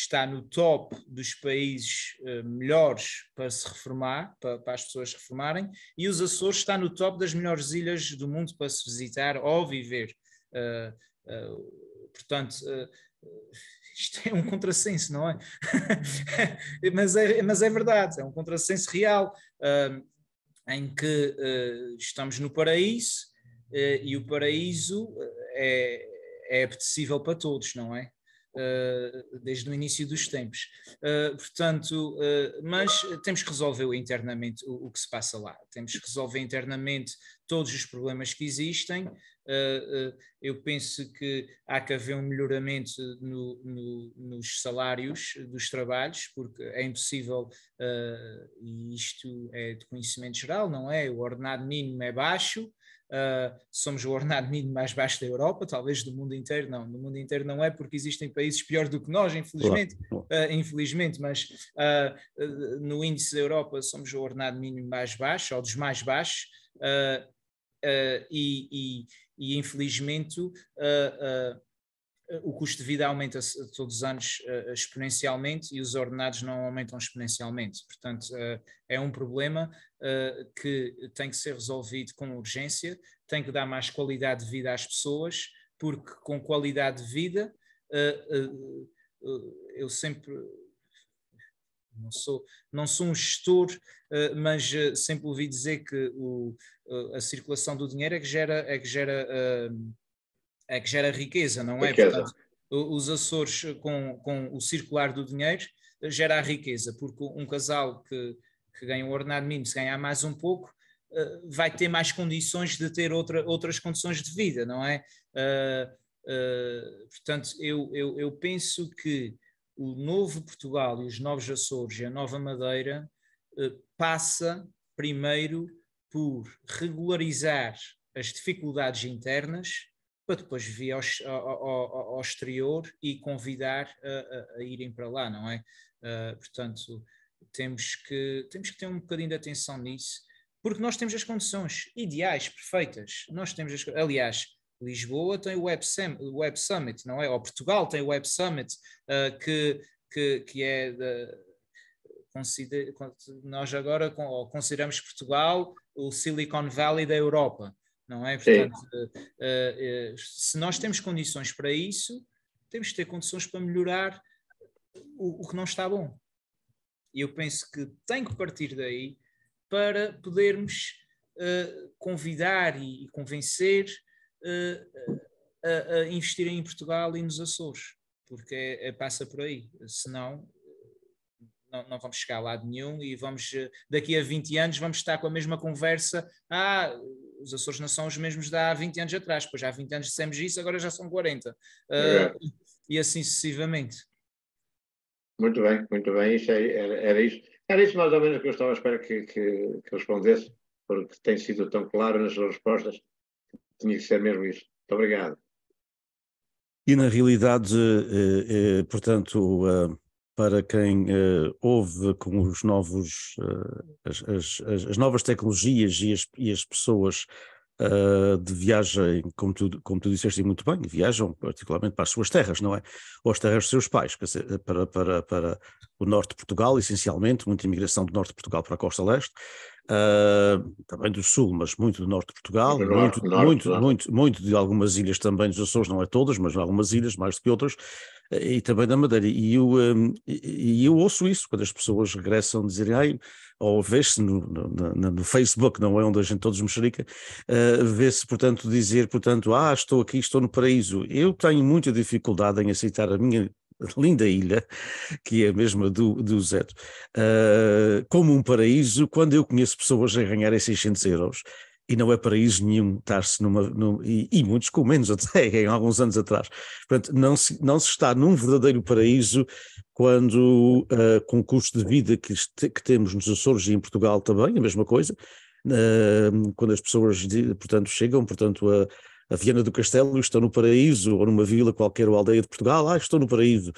está no top dos países eh, melhores para se reformar, para, as pessoas reformarem, e os Açores está no top das melhores ilhas do mundo para se visitar ou viver. Eh, eh, portanto, isto é um contrassenso, não é? mas é? Mas é verdade, é um contrassenso real, ehm, em que estamos no paraíso e o paraíso é, é apetecível para todos, não é? Eh, desde o início dos tempos. Eh, portanto, eh, mas temos que resolver internamente o, o, que se passa lá, temos que resolver internamente todos os problemas que existem. eu penso que há que haver um melhoramento no, no, nos salários dos trabalhos, porque é impossível, e isto é de conhecimento geral, não é? O ordenado mínimo é baixo. Uh, somos o mínimo mais baixo da Europa, talvez do mundo inteiro, não, do mundo inteiro não é, porque existem países piores do que nós, infelizmente, uh, infelizmente, mas uh, no índice da Europa somos o ordenado mínimo mais baixo, ou dos mais baixos, e, e, e, infelizmente o custo de vida aumenta todos os anos eh, eh, exponencialmente e os ordenados não aumentam exponencialmente. Portanto, eh, é um problema que tem que ser resolvido com urgência, tem que dar mais qualidade de vida às pessoas, porque com qualidade de vida, eu sempre. Não sou, não sou um gestor, mas sempre ouvi dizer que o, a circulação do dinheiro é que gera, é que gera é que gera riqueza, não é? Portanto, os Açores, eh, com, com o circular do dinheiro, eh, gera a riqueza, porque um casal que, que ganha um ordenado mínimo, se ganhar mais um pouco, eh, vai ter mais condições de ter outra, outras condições de vida, não é? Uh, uh, portanto, eu, eu, eu, penso que o novo Portugal e os novos Açores e a nova Madeira passa primeiro por regularizar as dificuldades internas para depois vir ao, ao, ao, exterior e convidar a, a, a, irem para lá, não é? Uh, portanto, temos que, temos que ter um bocadinho de atenção nisso, porque nós temos as condições ideais, perfeitas. Nós temos as, aliás, Lisboa tem o Web, Summit, Web Summit não é? Ou Portugal tem o Web Summit, uh, que, que, que é. De, nós agora consideramos Portugal o Silicon Valley da Europa não é? Portanto, uh, uh, se nós temos condições para isso, temos que ter condições para melhorar o, o que não está bom. E eu penso que tem que partir daí para podermos uh, convidar e, e convencer a, a investirem em Portugal e nos Açores, porque é, é, passa por aí. Senão, não, não, vamos chegar a lado nenhum e vamos, eh, daqui a 20 anos, vamos estar com a mesma conversa. Ah, os Açores não são os mesmos de há 20 anos atrás, pois há 20 anos dissemos isso, agora já são 40. É. Eh, e assim sucessivamente. Muito bem, muito bem. Isso é, era, era, isso. Era isso mais ou menos que eu estava a esperar que, que, que respondesse, porque tem sido tão claro nas suas respostas. Tinha que ser mesmo isso. Muito obrigado. E na realidade, eh, eh, eh portanto, para quem uh, ouve com os novos, uh, as, as, as, novas tecnologias e as, e as pessoas uh, de viagem, como tu, como tu disseste muito bem, viajam particularmente para as suas terras, não é? Ou as terras dos seus pais, para, para, para o norte de Portugal, essencialmente, muita imigração do norte de Portugal para a costa leste, uh, também do sul, mas muito do norte de Portugal, norte, muito, norte, muito, norte. muito, muito de algumas ilhas também dos Açores, não é todas, mas algumas ilhas mais do que outras, e também da Madeira. E eu, hum, e eu ouço isso quando as pessoas regressam dizerem, ai, ou vê-se no, no, no, Facebook, não é onde a gente todos mexerica, uh, vê-se, portanto, dizer, portanto, ah, estou aqui, estou no paraíso. Eu tenho muita dificuldade em aceitar a minha linda ilha, que é a mesma do, do Zeto, uh, ah, como um paraíso, quando eu conheço pessoas a ganharem 600 euros, e não é paraíso nenhum estar-se numa. e, e, muitos com menos até, em alguns anos atrás. Portanto, não se, não se está num verdadeiro paraíso quando, uh, com o custo de vida que, este, que temos nos Açores e em Portugal também, a mesma coisa, uh, quando as pessoas, portanto, chegam, portanto, a a Viana do Castelo, estou no paraíso, ou numa vila qualquer ou aldeia de Portugal, ah, estou no paraíso.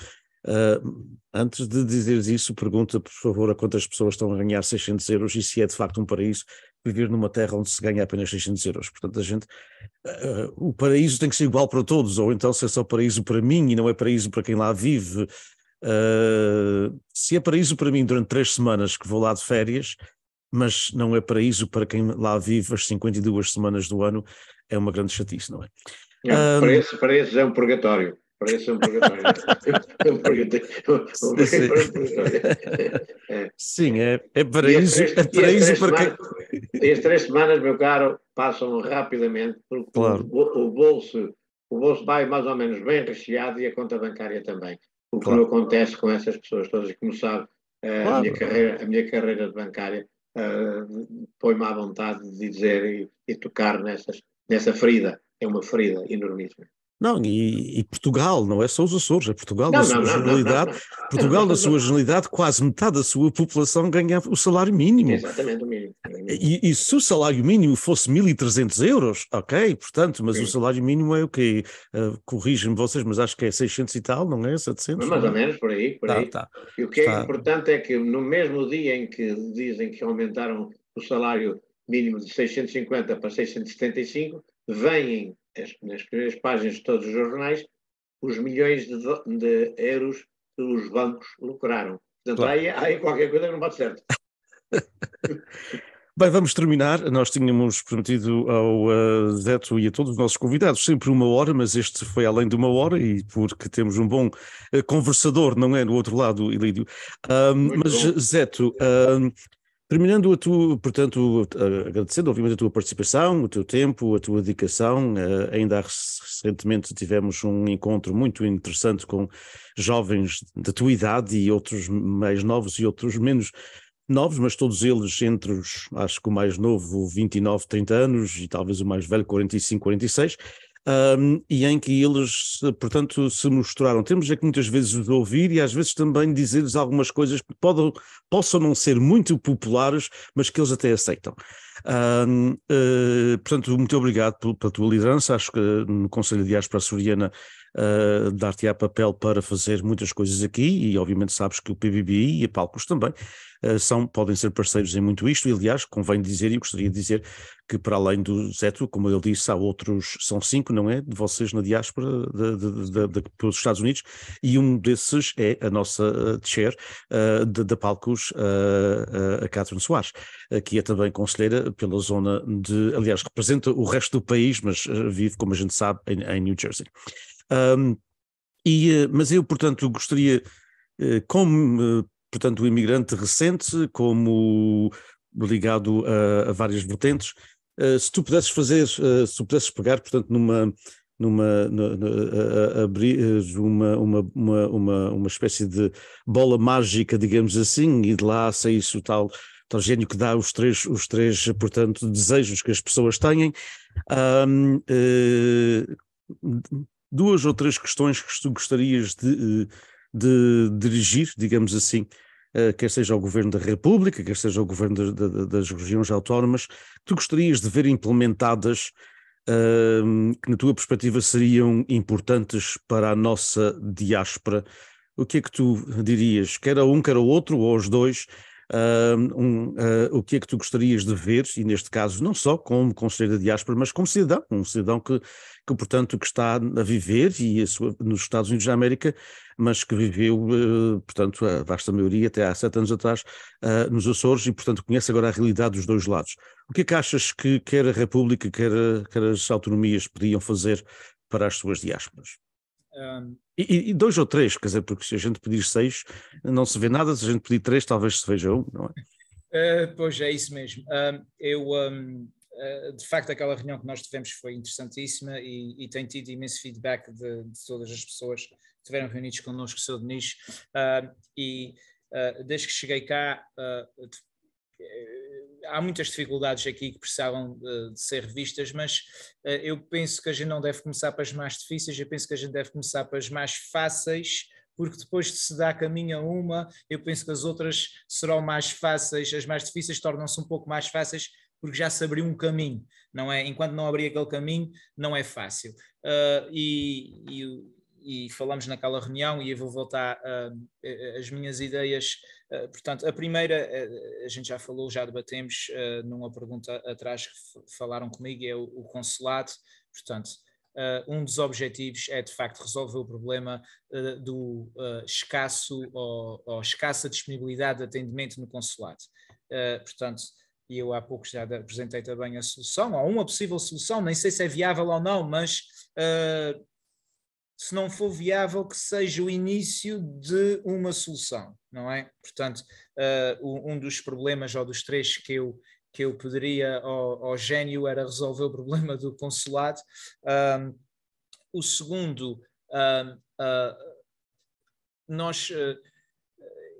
Uh, antes de dizeres isso, pergunta, por favor, a quantas pessoas estão a ganhar 600 euros e se é de facto um paraíso viver numa terra onde se ganha apenas 600 euros. Portanto, a gente, uh, o paraíso tem que ser igual para todos, ou então se é só paraíso para mim e não é paraíso para quem lá vive. Uh, se é paraíso para mim durante três semanas que vou lá de férias, mas não é paraíso para quem lá vive as 52 semanas do ano, é uma grande chatice, não é? é um, para, esses, para esses é um purgatório. Para esses é, é um purgatório. Sim, é é. é, é paraíso, é para semanas, quem... As três semanas, meu caro, passam rapidamente, porque claro. o, o, bolso, o bolso vai mais ou menos bem recheado e a conta bancária também. O que claro. não acontece com essas pessoas todas, como sabe, claro. a, minha carreira, a minha carreira de bancária uh, põe-me à vontade de dizer e, e tocar nessas, nessa ferida. É uma ferida enormíssima. Não, e, e, Portugal, não é só os Açores, é Portugal na da sua generalidade, Portugal da sua generalidade, quase metade da sua população ganha o salário mínimo. Exatamente, o mínimo. E, e se o salário mínimo fosse 1.300 euros, ok, portanto, mas Sim. o salário mínimo é o okay, que uh, corrigem-me vocês, mas acho que é 600 e tal, não é? 700? Mais ou é? menos, por aí, por tá, aí. Tá, e o que é tá. importante é que no mesmo dia em que dizem que aumentaram o salário mínimo de 650 para 675, vêm nas primeiras páginas de todos os jornais os milhões de, de euros que os bancos lucraram. Portanto, claro. aí, aí qualquer coisa não bate certo. Bem, vamos terminar. Nós tínhamos prometido ao uh, Zeto e a todos os nossos convidados sempre uma hora, mas este foi além de uma hora e porque temos um bom uh, conversador, não é? No outro lado, Ilídio. Um, mas, bom. Zeto, um, Terminando a tua, portanto, agradecendo, obviamente, a tua participação, o teu tempo, a tua dedicação. Eh, ainda recentemente tivemos um encontro muito interessante com jovens da tua idade e outros mais novos e outros menos novos, mas todos eles entre os, acho que o mais novo, 29, 30 anos, e talvez o mais velho, 45, 46 um, e em que eles, portanto, se mostraram. Temos é que muitas vezes os ouvir e às vezes também dizer-lhes algumas coisas que podem, possam não ser muito populares, mas que eles até aceitam. Um, uh, eh, portanto, muito obrigado pela, tua liderança. Acho que no Conselho de Diaspora Soriana uh, dar-te-á papel para fazer muitas coisas aqui e obviamente sabes que o PBBI e a Palcos também uh, são, podem ser parceiros em muito isto e aliás convém dizer e gostaria de dizer que para além do Zeto, como ele disse, há outros, são cinco, não é? De vocês na diáspora dos Estados Unidos e um desses é a nossa uh, chair uh, eh, da Palcos, a Catherine Soares, que é também conselheira pela zona de, aliás, representa o resto do país, mas vive, como a gente sabe, em, em New Jersey. Um, e, eh, mas eu, portanto, gostaria, eh, como eh, portanto, um imigrante recente, como ligado a, a várias vertentes, se tu pudesses fazer, se tu pudesses pegar, portanto, numa, numa, abrir uma, uma, uma, uma, uma espécie de bola mágica, digamos assim, e de lá sai o tal, tal gênio que dá os três, os três, portanto, desejos que as pessoas têm. Um, uh, duas ou três questões que tu gostarias de, eh, de dirigir, digamos assim, eh, quer seja ao Governo da República, quer seja ao Governo de, de, das regiões autónomas, que tu gostarias de ver implementadas, ehm, que na tua perspectiva seriam importantes para a nossa diáspora? O que é que tu dirias, quer a um, quer ao outro, ou aos dois, uh, um, uh, o que é que tu gostarias de ver, e neste caso não só como Conselheiro da Diáspora, mas como cidadão, um cidadão que que portanto que está a viver e a sua, nos Estados Unidos da América, mas que viveu, eh, portanto, a vasta maioria até há sete anos atrás eh, nos Açores e portanto conhece agora a realidade dos dois lados. O que é que achas que quer a República, quer, quer as autonomias podiam fazer para as suas diásporas? Um... E, e, dois ou três, quer dizer, porque se a gente pedir seis não se vê nada, se a gente pedir três talvez se veja um, não é? Uh, pois é, isso mesmo. Uh, eu, um, eh, de facto, aquela reunião que nós tivemos foi interessantíssima e, e tem tido imenso feedback de, de, todas as pessoas que estiveram reunidas connosco sobre Denis. Uh, ah, e uh, desde que cheguei cá, uh, há muitas dificuldades aqui que precisavam de, de ser revistas, mas eu penso que a gente não deve começar para as mais difíceis, eu penso que a gente deve começar para as mais fáceis porque depois de se dar caminho a uma, eu penso que as outras serão mais fáceis, as mais difíceis tornam-se um pouco mais fáceis, porque já se abriu um caminho, não é? Enquanto não abrir aquele caminho, não é fácil. Uh, e, e, e, falamos naquela reunião, e eu vou voltar uh, as minhas ideias. Uh, portanto, a primeira, a gente já falou, já debatemos, numa pergunta atrás que falaram comigo, é o, o consulado. Portanto, Uh, um dos objetivos é de facto resolver o problema uh, do uh, escasso ou, ou, escassa disponibilidade de atendimento no consulado. portanto, e eu há pouco já apresentei também a solução, ou uma possível solução, nem sei se é viável ou não, mas uh, se não for viável, que seja o início de uma solução, não é? Portanto, uh, um dos problemas, ou dos três que eu, que eu poderia ao, ao gênio, era resolver o problema do consulado. Um, o segundo, um, uh, nós eh,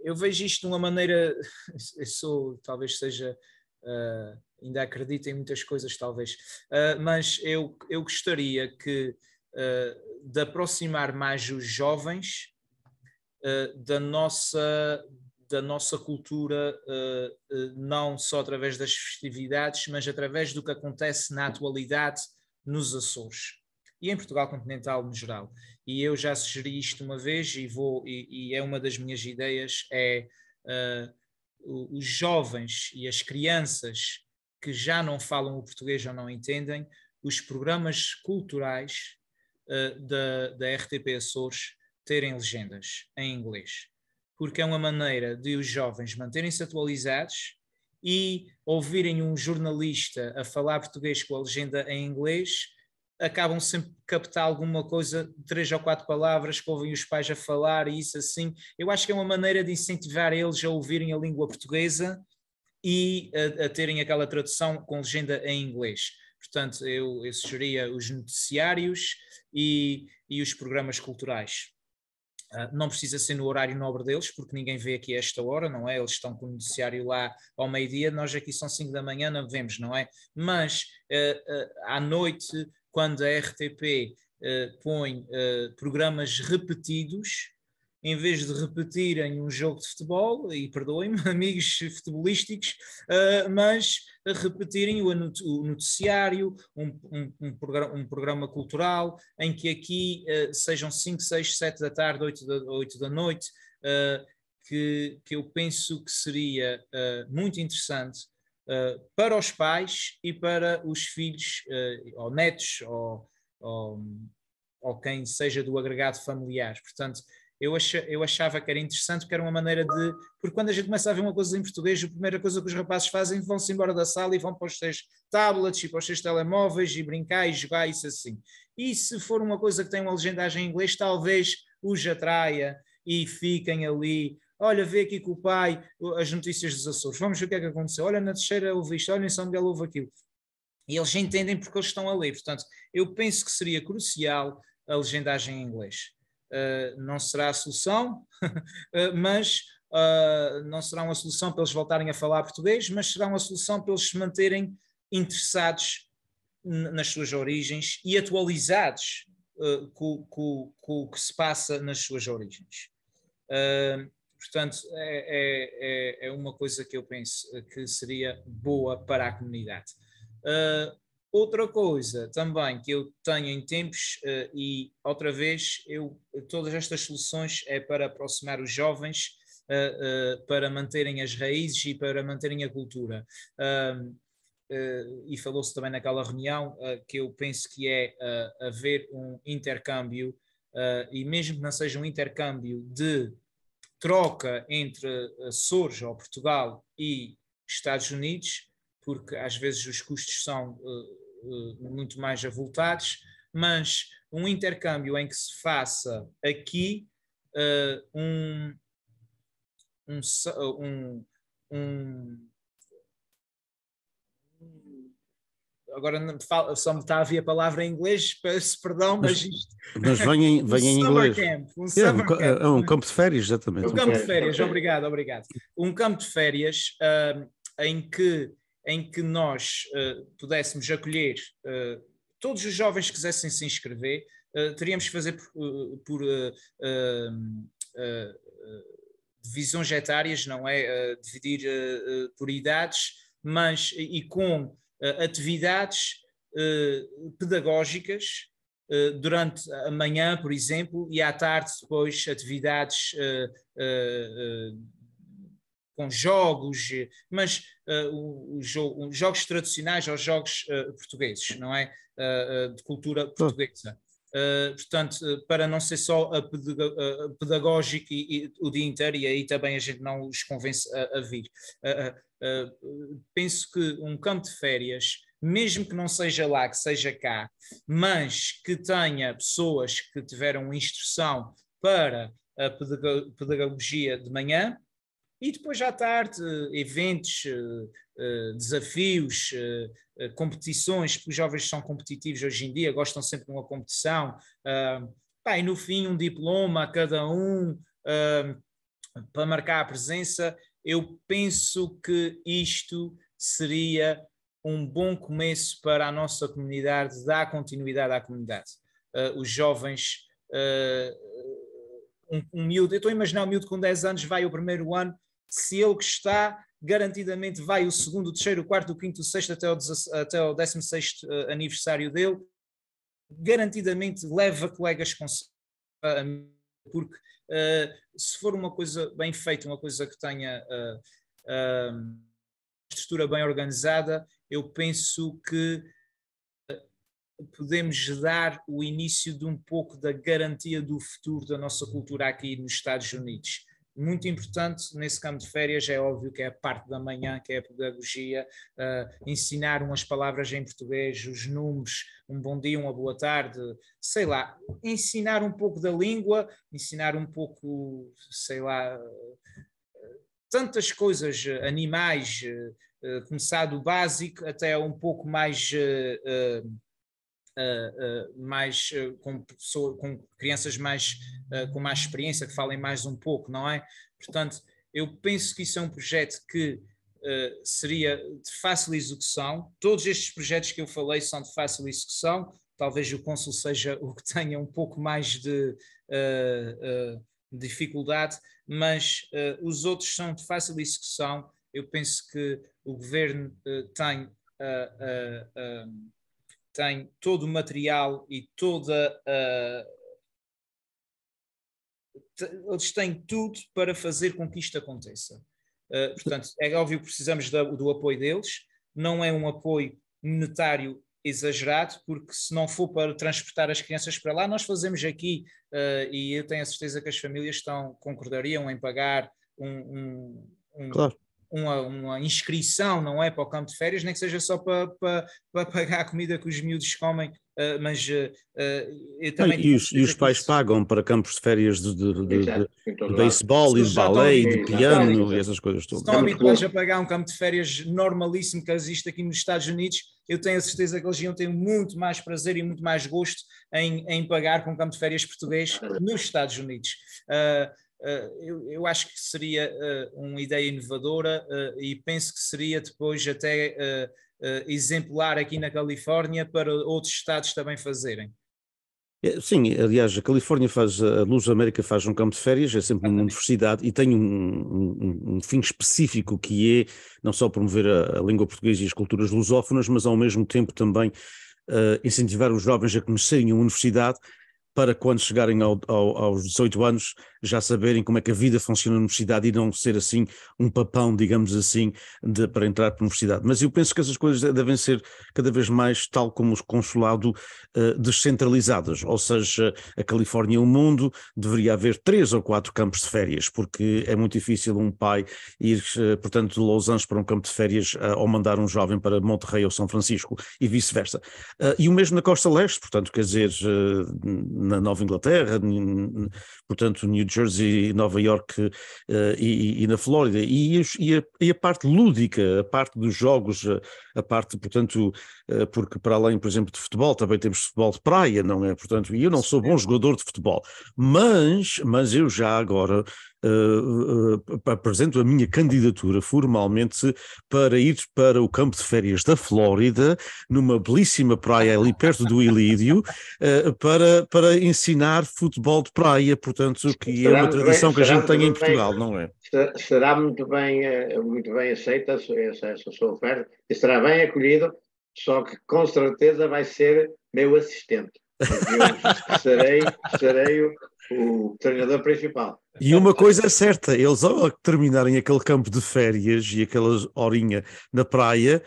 eu vejo isto de uma maneira, eu sou, talvez seja Uh, ainda acredito em muitas coisas, talvez. Uh, mas eu, eu gostaria que uh, de aproximar mais os jovens da, nossa, da nossa cultura, não só através das festividades, mas através do que acontece na atualidade nos Açores e em Portugal continental no geral. E eu já sugeri isto uma vez e vou e, e é uma das minhas ideias é uh, os jovens e as crianças que já não falam o português ou não entendem, os programas culturais uh, da, da RTP Açores terem legendas em inglês, porque é uma maneira de os jovens manterem-se atualizados e ouvirem um jornalista a falar português com a legenda em inglês acabam sempre por captar alguma coisa, três ou quatro palavras que ouvem os pais a falar e isso assim. Eu acho que é uma maneira de incentivar eles a ouvirem a língua portuguesa e a, a terem aquela tradução com legenda em inglês. Portanto, eu, eu sugeria os noticiários e, e os programas culturais. Uh, não precisa ser no horário nobre deles, porque ninguém vê aqui a esta hora, não é? Eles estão com o noticiário lá ao meio-dia, nós aqui são 5 da manhã, não vemos, não é? Mas uh, uh, à noite, quando a RTP uh, eh, põe uh, programas repetidos, em vez de repetirem um jogo de futebol, e perdoem-me, amigos futebolísticos, uh, mas repetirem o, noticiário, um, um, um, programa, um, programa, cultural, em que aqui uh, sejam 5, 6, 7 da tarde, 8 da, 8 da noite, uh, que, que eu penso que seria muito interessante eh, para os pais e para os filhos, uh, ou netos, ou, ou, ou, quem seja do agregado familiar. Portanto, eu, achava, eu achava que era interessante, que era uma maneira de. Porque quando a gente começa a ver uma coisa em português, a primeira coisa que os rapazes fazem vão-se embora da sala e vão para os seus tablets e para os seus telemóveis e brincar e jogar, isso assim. E se for uma coisa que tem uma legendagem em inglês, talvez os atraia e fiquem ali olha, vê aqui com o pai as notícias dos Açores, vamos ver o que é que aconteceu, olha, na terceira houve isto, olha, em São Miguel houve aquilo. E eles entendem porque eles estão a ler. Portanto, eu penso que seria crucial a legendagem em inglês. Uh, não será a solução, ah, mas uh, não será uma solução para eles voltarem a falar português, mas será uma solução para eles se manterem interessados nas suas origens e atualizados uh, com, o que se passa nas suas origens. Uh, Portanto, é, é, é, é, uma coisa que eu penso eh, que seria boa para a comunidade. Uh, outra coisa também que eu tenho em tempos, uh, e outra vez, eu, todas estas soluções é para aproximar os jovens, uh, para manterem as raízes e para manterem a cultura. e falou-se também naquela reunião que eu penso que é haver um intercâmbio, e mesmo que não seja um intercâmbio de troca entre eh, Açores ou Portugal e Estados Unidos, porque às vezes os custos são eh, eh, muito mais avultados, mas um intercâmbio em que se faça aqui um, um, um, agora não falo, só me está a vir a palavra em inglês, peço perdão, mas, mas isto. Mas vem em, vem um em inglês. Camp, um é, um, camp. É um campo de férias, exatamente. Um, um campo de férias, obrigado, obrigado. Um campo de férias uh, em, que, em que nós uh, pudéssemos acolher uh, todos os jovens que quisessem se inscrever, teríamos que fazer por. por divisões etárias, não é? dividir por idades, mas e com eh, atividades eh, pedagógicas eh, durante a manhã, por exemplo, e à tarde depois atividades com jogos, mas uh, o, jogo, jogos tradicionais aos jogos uh, portugueses, não é? Uh, de cultura portuguesa. portanto, para não ser só a pedagógico e, e, o dia inteiro, e aí também a gente não os convence a, a vir. Ah, penso que um campo de férias, mesmo que não seja lá, que seja cá, mas que tenha pessoas que tiveram instrução para a pedagogia de manhã e depois à tarde ah, eventos, ah, desafios, competições, porque os jovens são competitivos hoje em dia, gostam sempre de uma competição, e no fim um diploma a cada um para marcar a presença eu penso que isto seria um bom começo para a nossa comunidade, dar continuidade à comunidade. Uh, os jovens, uh, um, um miúdo, eu estou a imaginar um miúdo com 10 anos vai o primeiro ano, se ele que está, garantidamente vai o segundo, o terceiro, o quarto, o quinto, o sexto, até o, até o 16 uh, aniversário dele, garantidamente leva colegas consigo, porque eh, se for uma coisa bem feita, uma coisa que tenha eh, eh, estrutura bem organizada, eu penso que podemos dar o início de um pouco da garantia do futuro da nossa cultura aqui nos Estados Unidos muito importante nesse campo de férias é óbvio que é a parte da manhã, que é a pedagogia, uh, ensinar umas palavras em português, os números, um bom dia, uma boa tarde, sei lá, ensinar um pouco da língua, ensinar um pouco, sei lá, tantas coisas, ah, animais, uh, começar do básico até um pouco mais. Uh, eh, eh, mais eh, com, pessoa, com crianças mais com mais experiência que falem mais um pouco, não é? Portanto, eu penso que isso é um projeto que seria de fácil execução. Todos estes projetos que eu falei são de fácil execução. Talvez o Consul seja o que tenha um pouco mais de dificuldade, mas os outros são de fácil execução. Eu penso que o governo tem Uh, uh, uh, tem todo o material e toda a. Eles têm tudo para fazer com que isto aconteça. Uh, portanto, é óbvio que precisamos do do apoio deles, não é um apoio monetário exagerado, porque se não for para transportar as crianças para lá, nós fazemos aqui, uh, e eu tenho a certeza que as famílias estão, concordariam em pagar um, um, um, claro uma, uma, inscrição, não é para o campo de férias, nem que seja só para, para, para pagar a comida que os miúdos comem, uh, mas uh, eu também... e os, e os pais isso. pagam para campos de férias de, de, de, de, de beisebol e de balé e de piano e essas coisas todas. Estão é habituados a pagar um campo de férias normalíssimo que existe aqui nos Estados Unidos, eu tenho a certeza que eles iam ter muito mais prazer e muito mais gosto em, em pagar com um campo de férias português nos Estados Unidos. Uh, eh, eu, eu, acho que seria eh, uma ideia inovadora eh, e penso que seria depois até exemplar aqui na Califórnia para outros estados também fazerem. É, sim, aliás, a Califórnia faz, a Luz América faz um campo de férias, é sempre uma universidade e tem um, um, um fim específico que é não só promover a, a, língua portuguesa e as culturas lusófonas, mas ao mesmo tempo também uh, incentivar os jovens a conhecerem a universidade para quando chegarem ao, ao, aos 18 anos já saberem como é que a vida funciona na universidade e não ser assim um papão, digamos assim, de, para entrar para a universidade. Mas eu penso que essas coisas devem ser cada vez mais, tal como o consulado, uh, descentralizadas. Ou seja, a Califórnia e é o mundo deveria haver três ou quatro campos de férias, porque é muito difícil um pai ir, uh, portanto, de Los Angeles para um campo de férias uh, ou mandar um jovem para Monterrey ou São Francisco e vice-versa. e o mesmo na costa leste, portanto, quer dizer na Nova Inglaterra, portanto, New Jersey, Nova York eh, e, e, na Flórida. E, e, a, e, a, parte lúdica, a parte dos jogos, eh, a, parte, portanto, eh, porque para além, por exemplo, de futebol, também temos futebol de praia, não é? Portanto, e eu não sou bom jogador de futebol, mas, mas eu já agora eh, eh, eh, apresento a minha candidatura formalmente para ir para o campo de férias da Flórida, numa belíssima praia ali perto do Ilírio, para, para ensinar futebol de praia, portanto, que é uma tradição que a gente tem em Portugal, não é? Será muito bem, muito bem aceita essa, essa sua oferta, estará bem acolhido, só que com certeza vai ser meu assistente. Eu serei, serei o treinador principal. E uma coisa é certa, eles ao terminarem aquele campo de férias e aquela horinha na praia,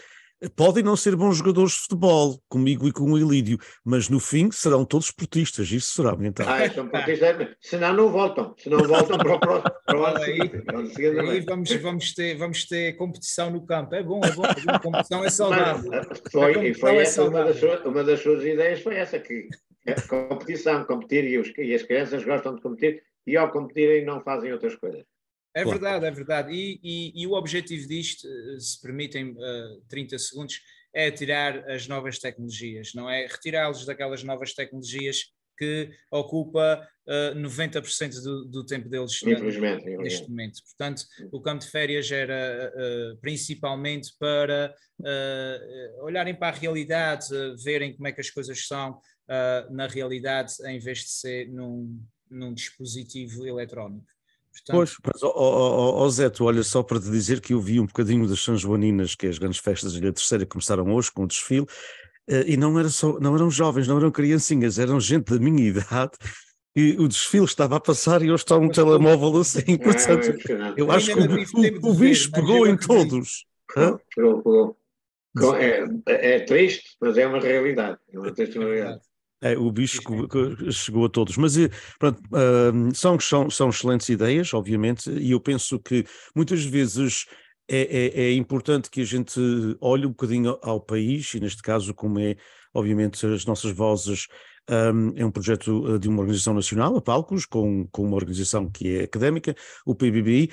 podem não ser bons jogadores de futebol, comigo e com o Ilídio, mas no fim serão todos portistas, isso será muito Ah, é, são portistas, é, senão não voltam, senão voltam para o próximo. Para aí, aí vamos, vamos, ter, vamos ter competição no campo, é bom, é bom, a é competição é saudável. Mas foi, eh, foi é essa, saudável. Uma, das suas, uma das suas ideias foi essa, que eh, competição, competir, e, os, e as crianças gostam de competir, e ao competirem não fazem outras coisas. É verdade, é verdade. E, e, e o objetivo disto, eh, se permitem uh, eh, 30 segundos, é tirar as novas tecnologias, não é? Retirá-los daquelas novas tecnologias que ocupa uh, eh, 90% do, do, tempo deles infelizmente, neste infelizmente. momento. Portanto, hum. o campo de férias era uh, principalmente para uh, olharem para a realidade, verem como é que as coisas são na realidade, em vez de ser num, num dispositivo eletrónico. Portanto... Pois, mas, oh, oh, oh, Zé, tu olha só para te dizer que eu vi um bocadinho das São Joaninas, que é as grandes festas da Ilha Terceira começaram hoje com o desfile, eh, e não, era só, não eram jovens, não eram criancinhas, eram gente da minha idade e o desfile estava a passar e eu estava um telemóvel assim, ah, portanto, é, eu acho que o, o, o bicho pegou em todos. Pegou, pegou. É, é triste, mas é uma realidade. É uma triste é realidade. É, o bicho que, chegou a todos. Mas eh, pronto, são, são, são excelentes ideias, obviamente, e eu penso que muitas vezes é, é, é, importante que a gente olhe um bocadinho ao país, e neste caso, como é, obviamente, as nossas vozes. Um, é um projeto eh, de uma organização nacional, a Palcos, com, com uma organização que é académica, o PBBI,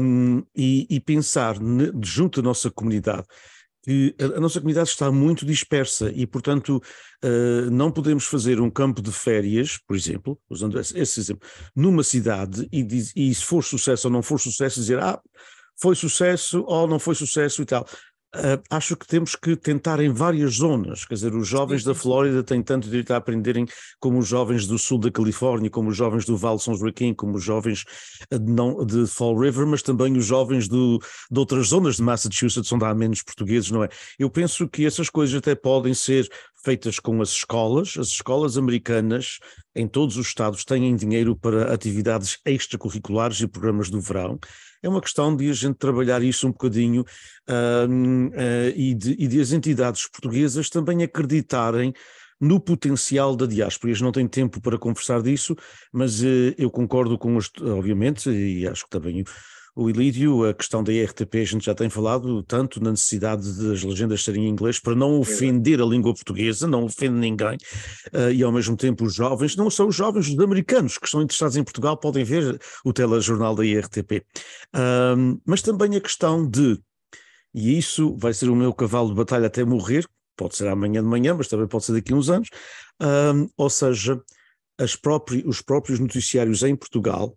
um, e, e, pensar ne, junto da nossa comunidade que a nossa comunidade está muito dispersa e, portanto, eh, não podemos fazer um campo de férias, por exemplo, usando esse exemplo, numa cidade e, diz, e se for sucesso ou não for sucesso, dizer, ah, foi sucesso ou não foi sucesso e tal. Uh, acho que temos que tentar em várias zonas, quer dizer, os jovens da Flórida têm tanto direito a aprenderem como os jovens do sul da Califórnia, como os jovens do Vale São Joaquim, como os jovens ah, de, não, de Fall River, mas também os jovens do, de outras zonas de Massachusetts onde há menos portugueses, não é? Eu penso que essas coisas até podem ser feitas com as escolas. As escolas americanas em todos os estados têm dinheiro para atividades extracurriculares e programas do verão é uma questão de a gente trabalhar isso um bocadinho uh, uh, e, de, e de as entidades portuguesas também acreditarem no potencial da diáspora. Eu não tenho tempo para conversar disso, mas uh, eu concordo com, os, obviamente, e acho que também o Ilídio, a questão da IRTP, a gente já tem falado tanto na necessidade das legendas serem em inglês para não ofender a língua portuguesa, não ofende ninguém, uh, e ao mesmo tempo os jovens, não são os jovens, os americanos que estão interessados em Portugal, podem ver o telejornal da IRTP. Uh, mas também a questão de, e isso vai ser o meu cavalo de batalha até morrer, pode ser amanhã de manhã, mas também pode ser daqui a uns anos, uh, ou seja, os próprios noticiários em Portugal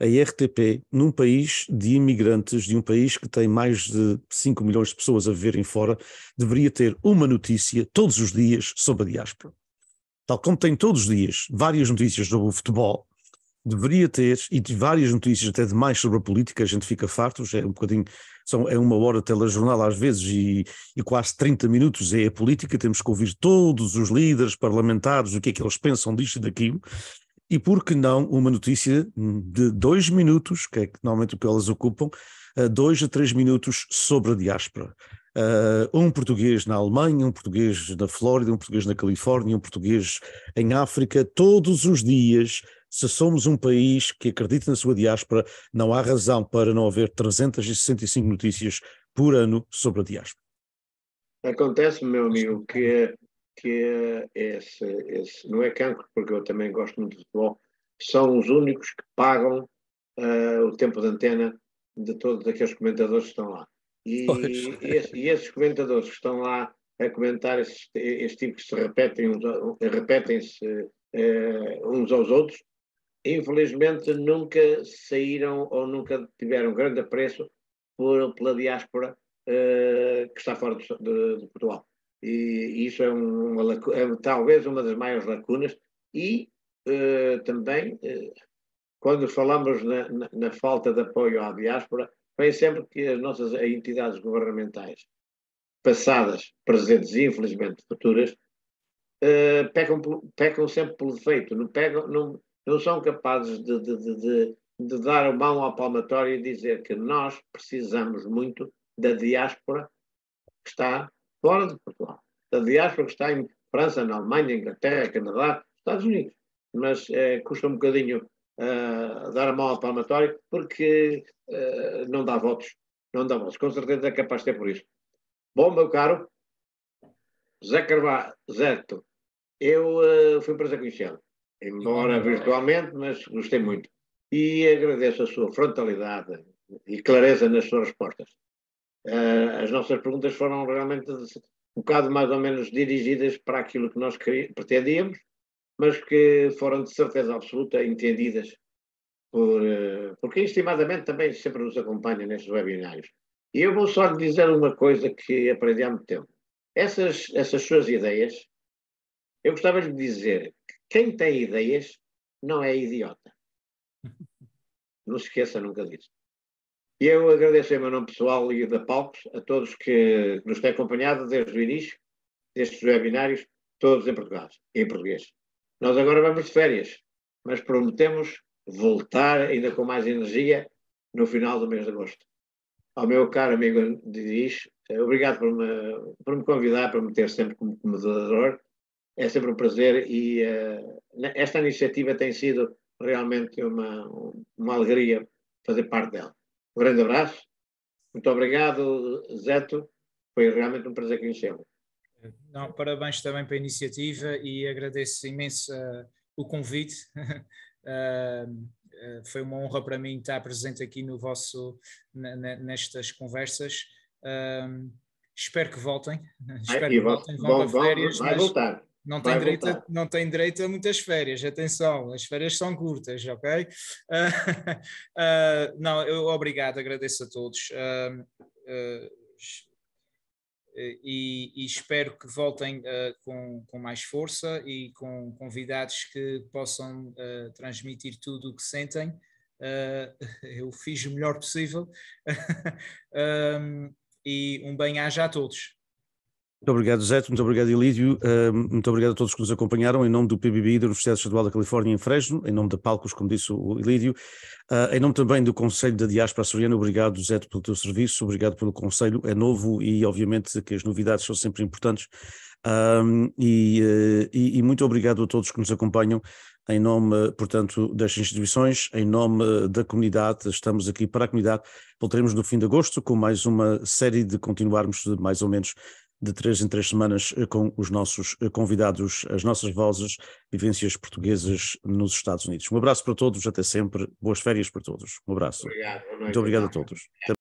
a RTP, num país de imigrantes, de um país que tem mais de 5 milhões de pessoas a viverem fora, deveria ter uma notícia todos os dias sobre a diáspora. Tal como tem todos os dias várias notícias sobre o futebol, deveria ter, e de várias notícias até demais sobre a política, a gente fica fartos, é um bocadinho, são, é uma hora de telejornal às vezes e, e quase 30 minutos é a política, temos que ouvir todos os líderes parlamentares, o que é que eles pensam disto e daquilo, e por que não uma notícia de dois minutos, que é normalmente o que elas ocupam, dois a três minutos sobre a diáspora. Ah, um português na Alemanha, um português na Flórida, um português na Califórnia, um português em África, todos os dias se somos um país que acredita na sua diáspora, não há razão para não haver 365 notícias por ano sobre a diáspora. Acontece, meu amigo, que que é esse, esse, não é cancro, porque eu também gosto muito de futebol, são os únicos que pagam uh, o tempo de antena de todos aqueles comentadores que estão lá. E, esse, e esses comentadores que estão lá a comentar este, tipo que se repetem, uns, repetem-se uh, uns aos outros, infelizmente nunca saíram ou nunca tiveram grande apreço por, pela diáspora uh, que está fora de, de, de Portugal. E isso é, uma, é talvez uma das maiores lacunas. E uh, também, uh, quando falamos na, na, na, falta de apoio à diáspora, vem sempre que as nossas entidades governamentais, passadas, presentes e infelizmente futuras, uh, pecam, pecam, sempre pelo defeito, não, pegam, não, não são capazes de, de, de, de dar a mão à palmatória e dizer que nós precisamos muito da diáspora que está fora de Portugal. A diáspora que está em França, na Alemanha, Inglaterra, Canadá, Estados Unidos. Mas é, custa um bocadinho uh, dar a mão ao palmatório porque uh, não dá votos. Não dá votos. Com certeza é capaz de ter por isso. Bom, meu caro, Zé Carvalho, Zeto, eu uh, fui um prazer embora virtualmente, mas gostei muito. E agradeço a sua frontalidade e clareza nas suas respostas uh, as nossas perguntas foram realmente um bocado mais ou menos dirigidas para aquilo que nós pretendíamos, mas que foram de certeza absoluta entendidas por, uh, porque estimadamente também sempre nos acompanha nestes webinários. E eu vou só lhe dizer uma coisa que aprendi há muito tempo. Essas, essas suas ideias, eu gostava de dizer que quem tem ideias não é idiota. Não se esqueça nunca disso. E eu agradeço em meu nome pessoal e da Palcos a todos que nos têm acompanhado desde o início destes webinários, todos em português. Em português. Nós agora vamos de férias, mas prometemos voltar ainda com mais energia no final do mês de agosto. Ao meu caro amigo Diniz, eh, obrigado por me, por me convidar, para me ter sempre como comedor. É sempre um prazer e uh, esta iniciativa tem sido realmente uma, uma alegria fazer parte dela. Um grande abraço. Muito obrigado, Zeto. Foi realmente um prazer conhecê-lo. Não, parabéns também pela iniciativa e agradeço imenso uh, o convite. uh, foi uma honra para mim estar presente aqui no vosso nestas conversas. espero que voltem. Espero que voltem. vão, vão férias, vai mas... voltar não tem, direito a, não tem direito a muitas férias, atenção, as férias são curtas, ok? Uh, uh, não, eu, obrigado, agradeço a todos. Uh, e, e, espero que voltem com, com mais força e com convidados que possam transmitir tudo o que sentem. eu fiz o melhor possível. e um bem-aja a todos. Muito obrigado, Zé. Muito obrigado, Ilídio. muito obrigado a todos que nos acompanharam. Em nome do PBBI da Universidade Estadual da Califórnia, em Fresno, em nome da Palcos, como disse o Ilídio, ah, em nome também do Conselho da Diáspora Açoriana, obrigado, Zé, pelo teu serviço, obrigado pelo Conselho. É novo e, obviamente, que as novidades são sempre importantes. e, eh, e, e muito obrigado a todos que nos acompanham em nome, portanto, das instituições, em nome da comunidade, estamos aqui para a comunidade. Voltaremos no fim de agosto com mais uma série de continuarmos mais ou menos de três em três semanas eh, com os nossos eh, convidados, as nossas vozes, vivências portuguesas nos Estados Unidos. Um abraço para todos, até sempre, boas férias para todos. Um abraço. Obrigado, Muito obrigado a então. todos.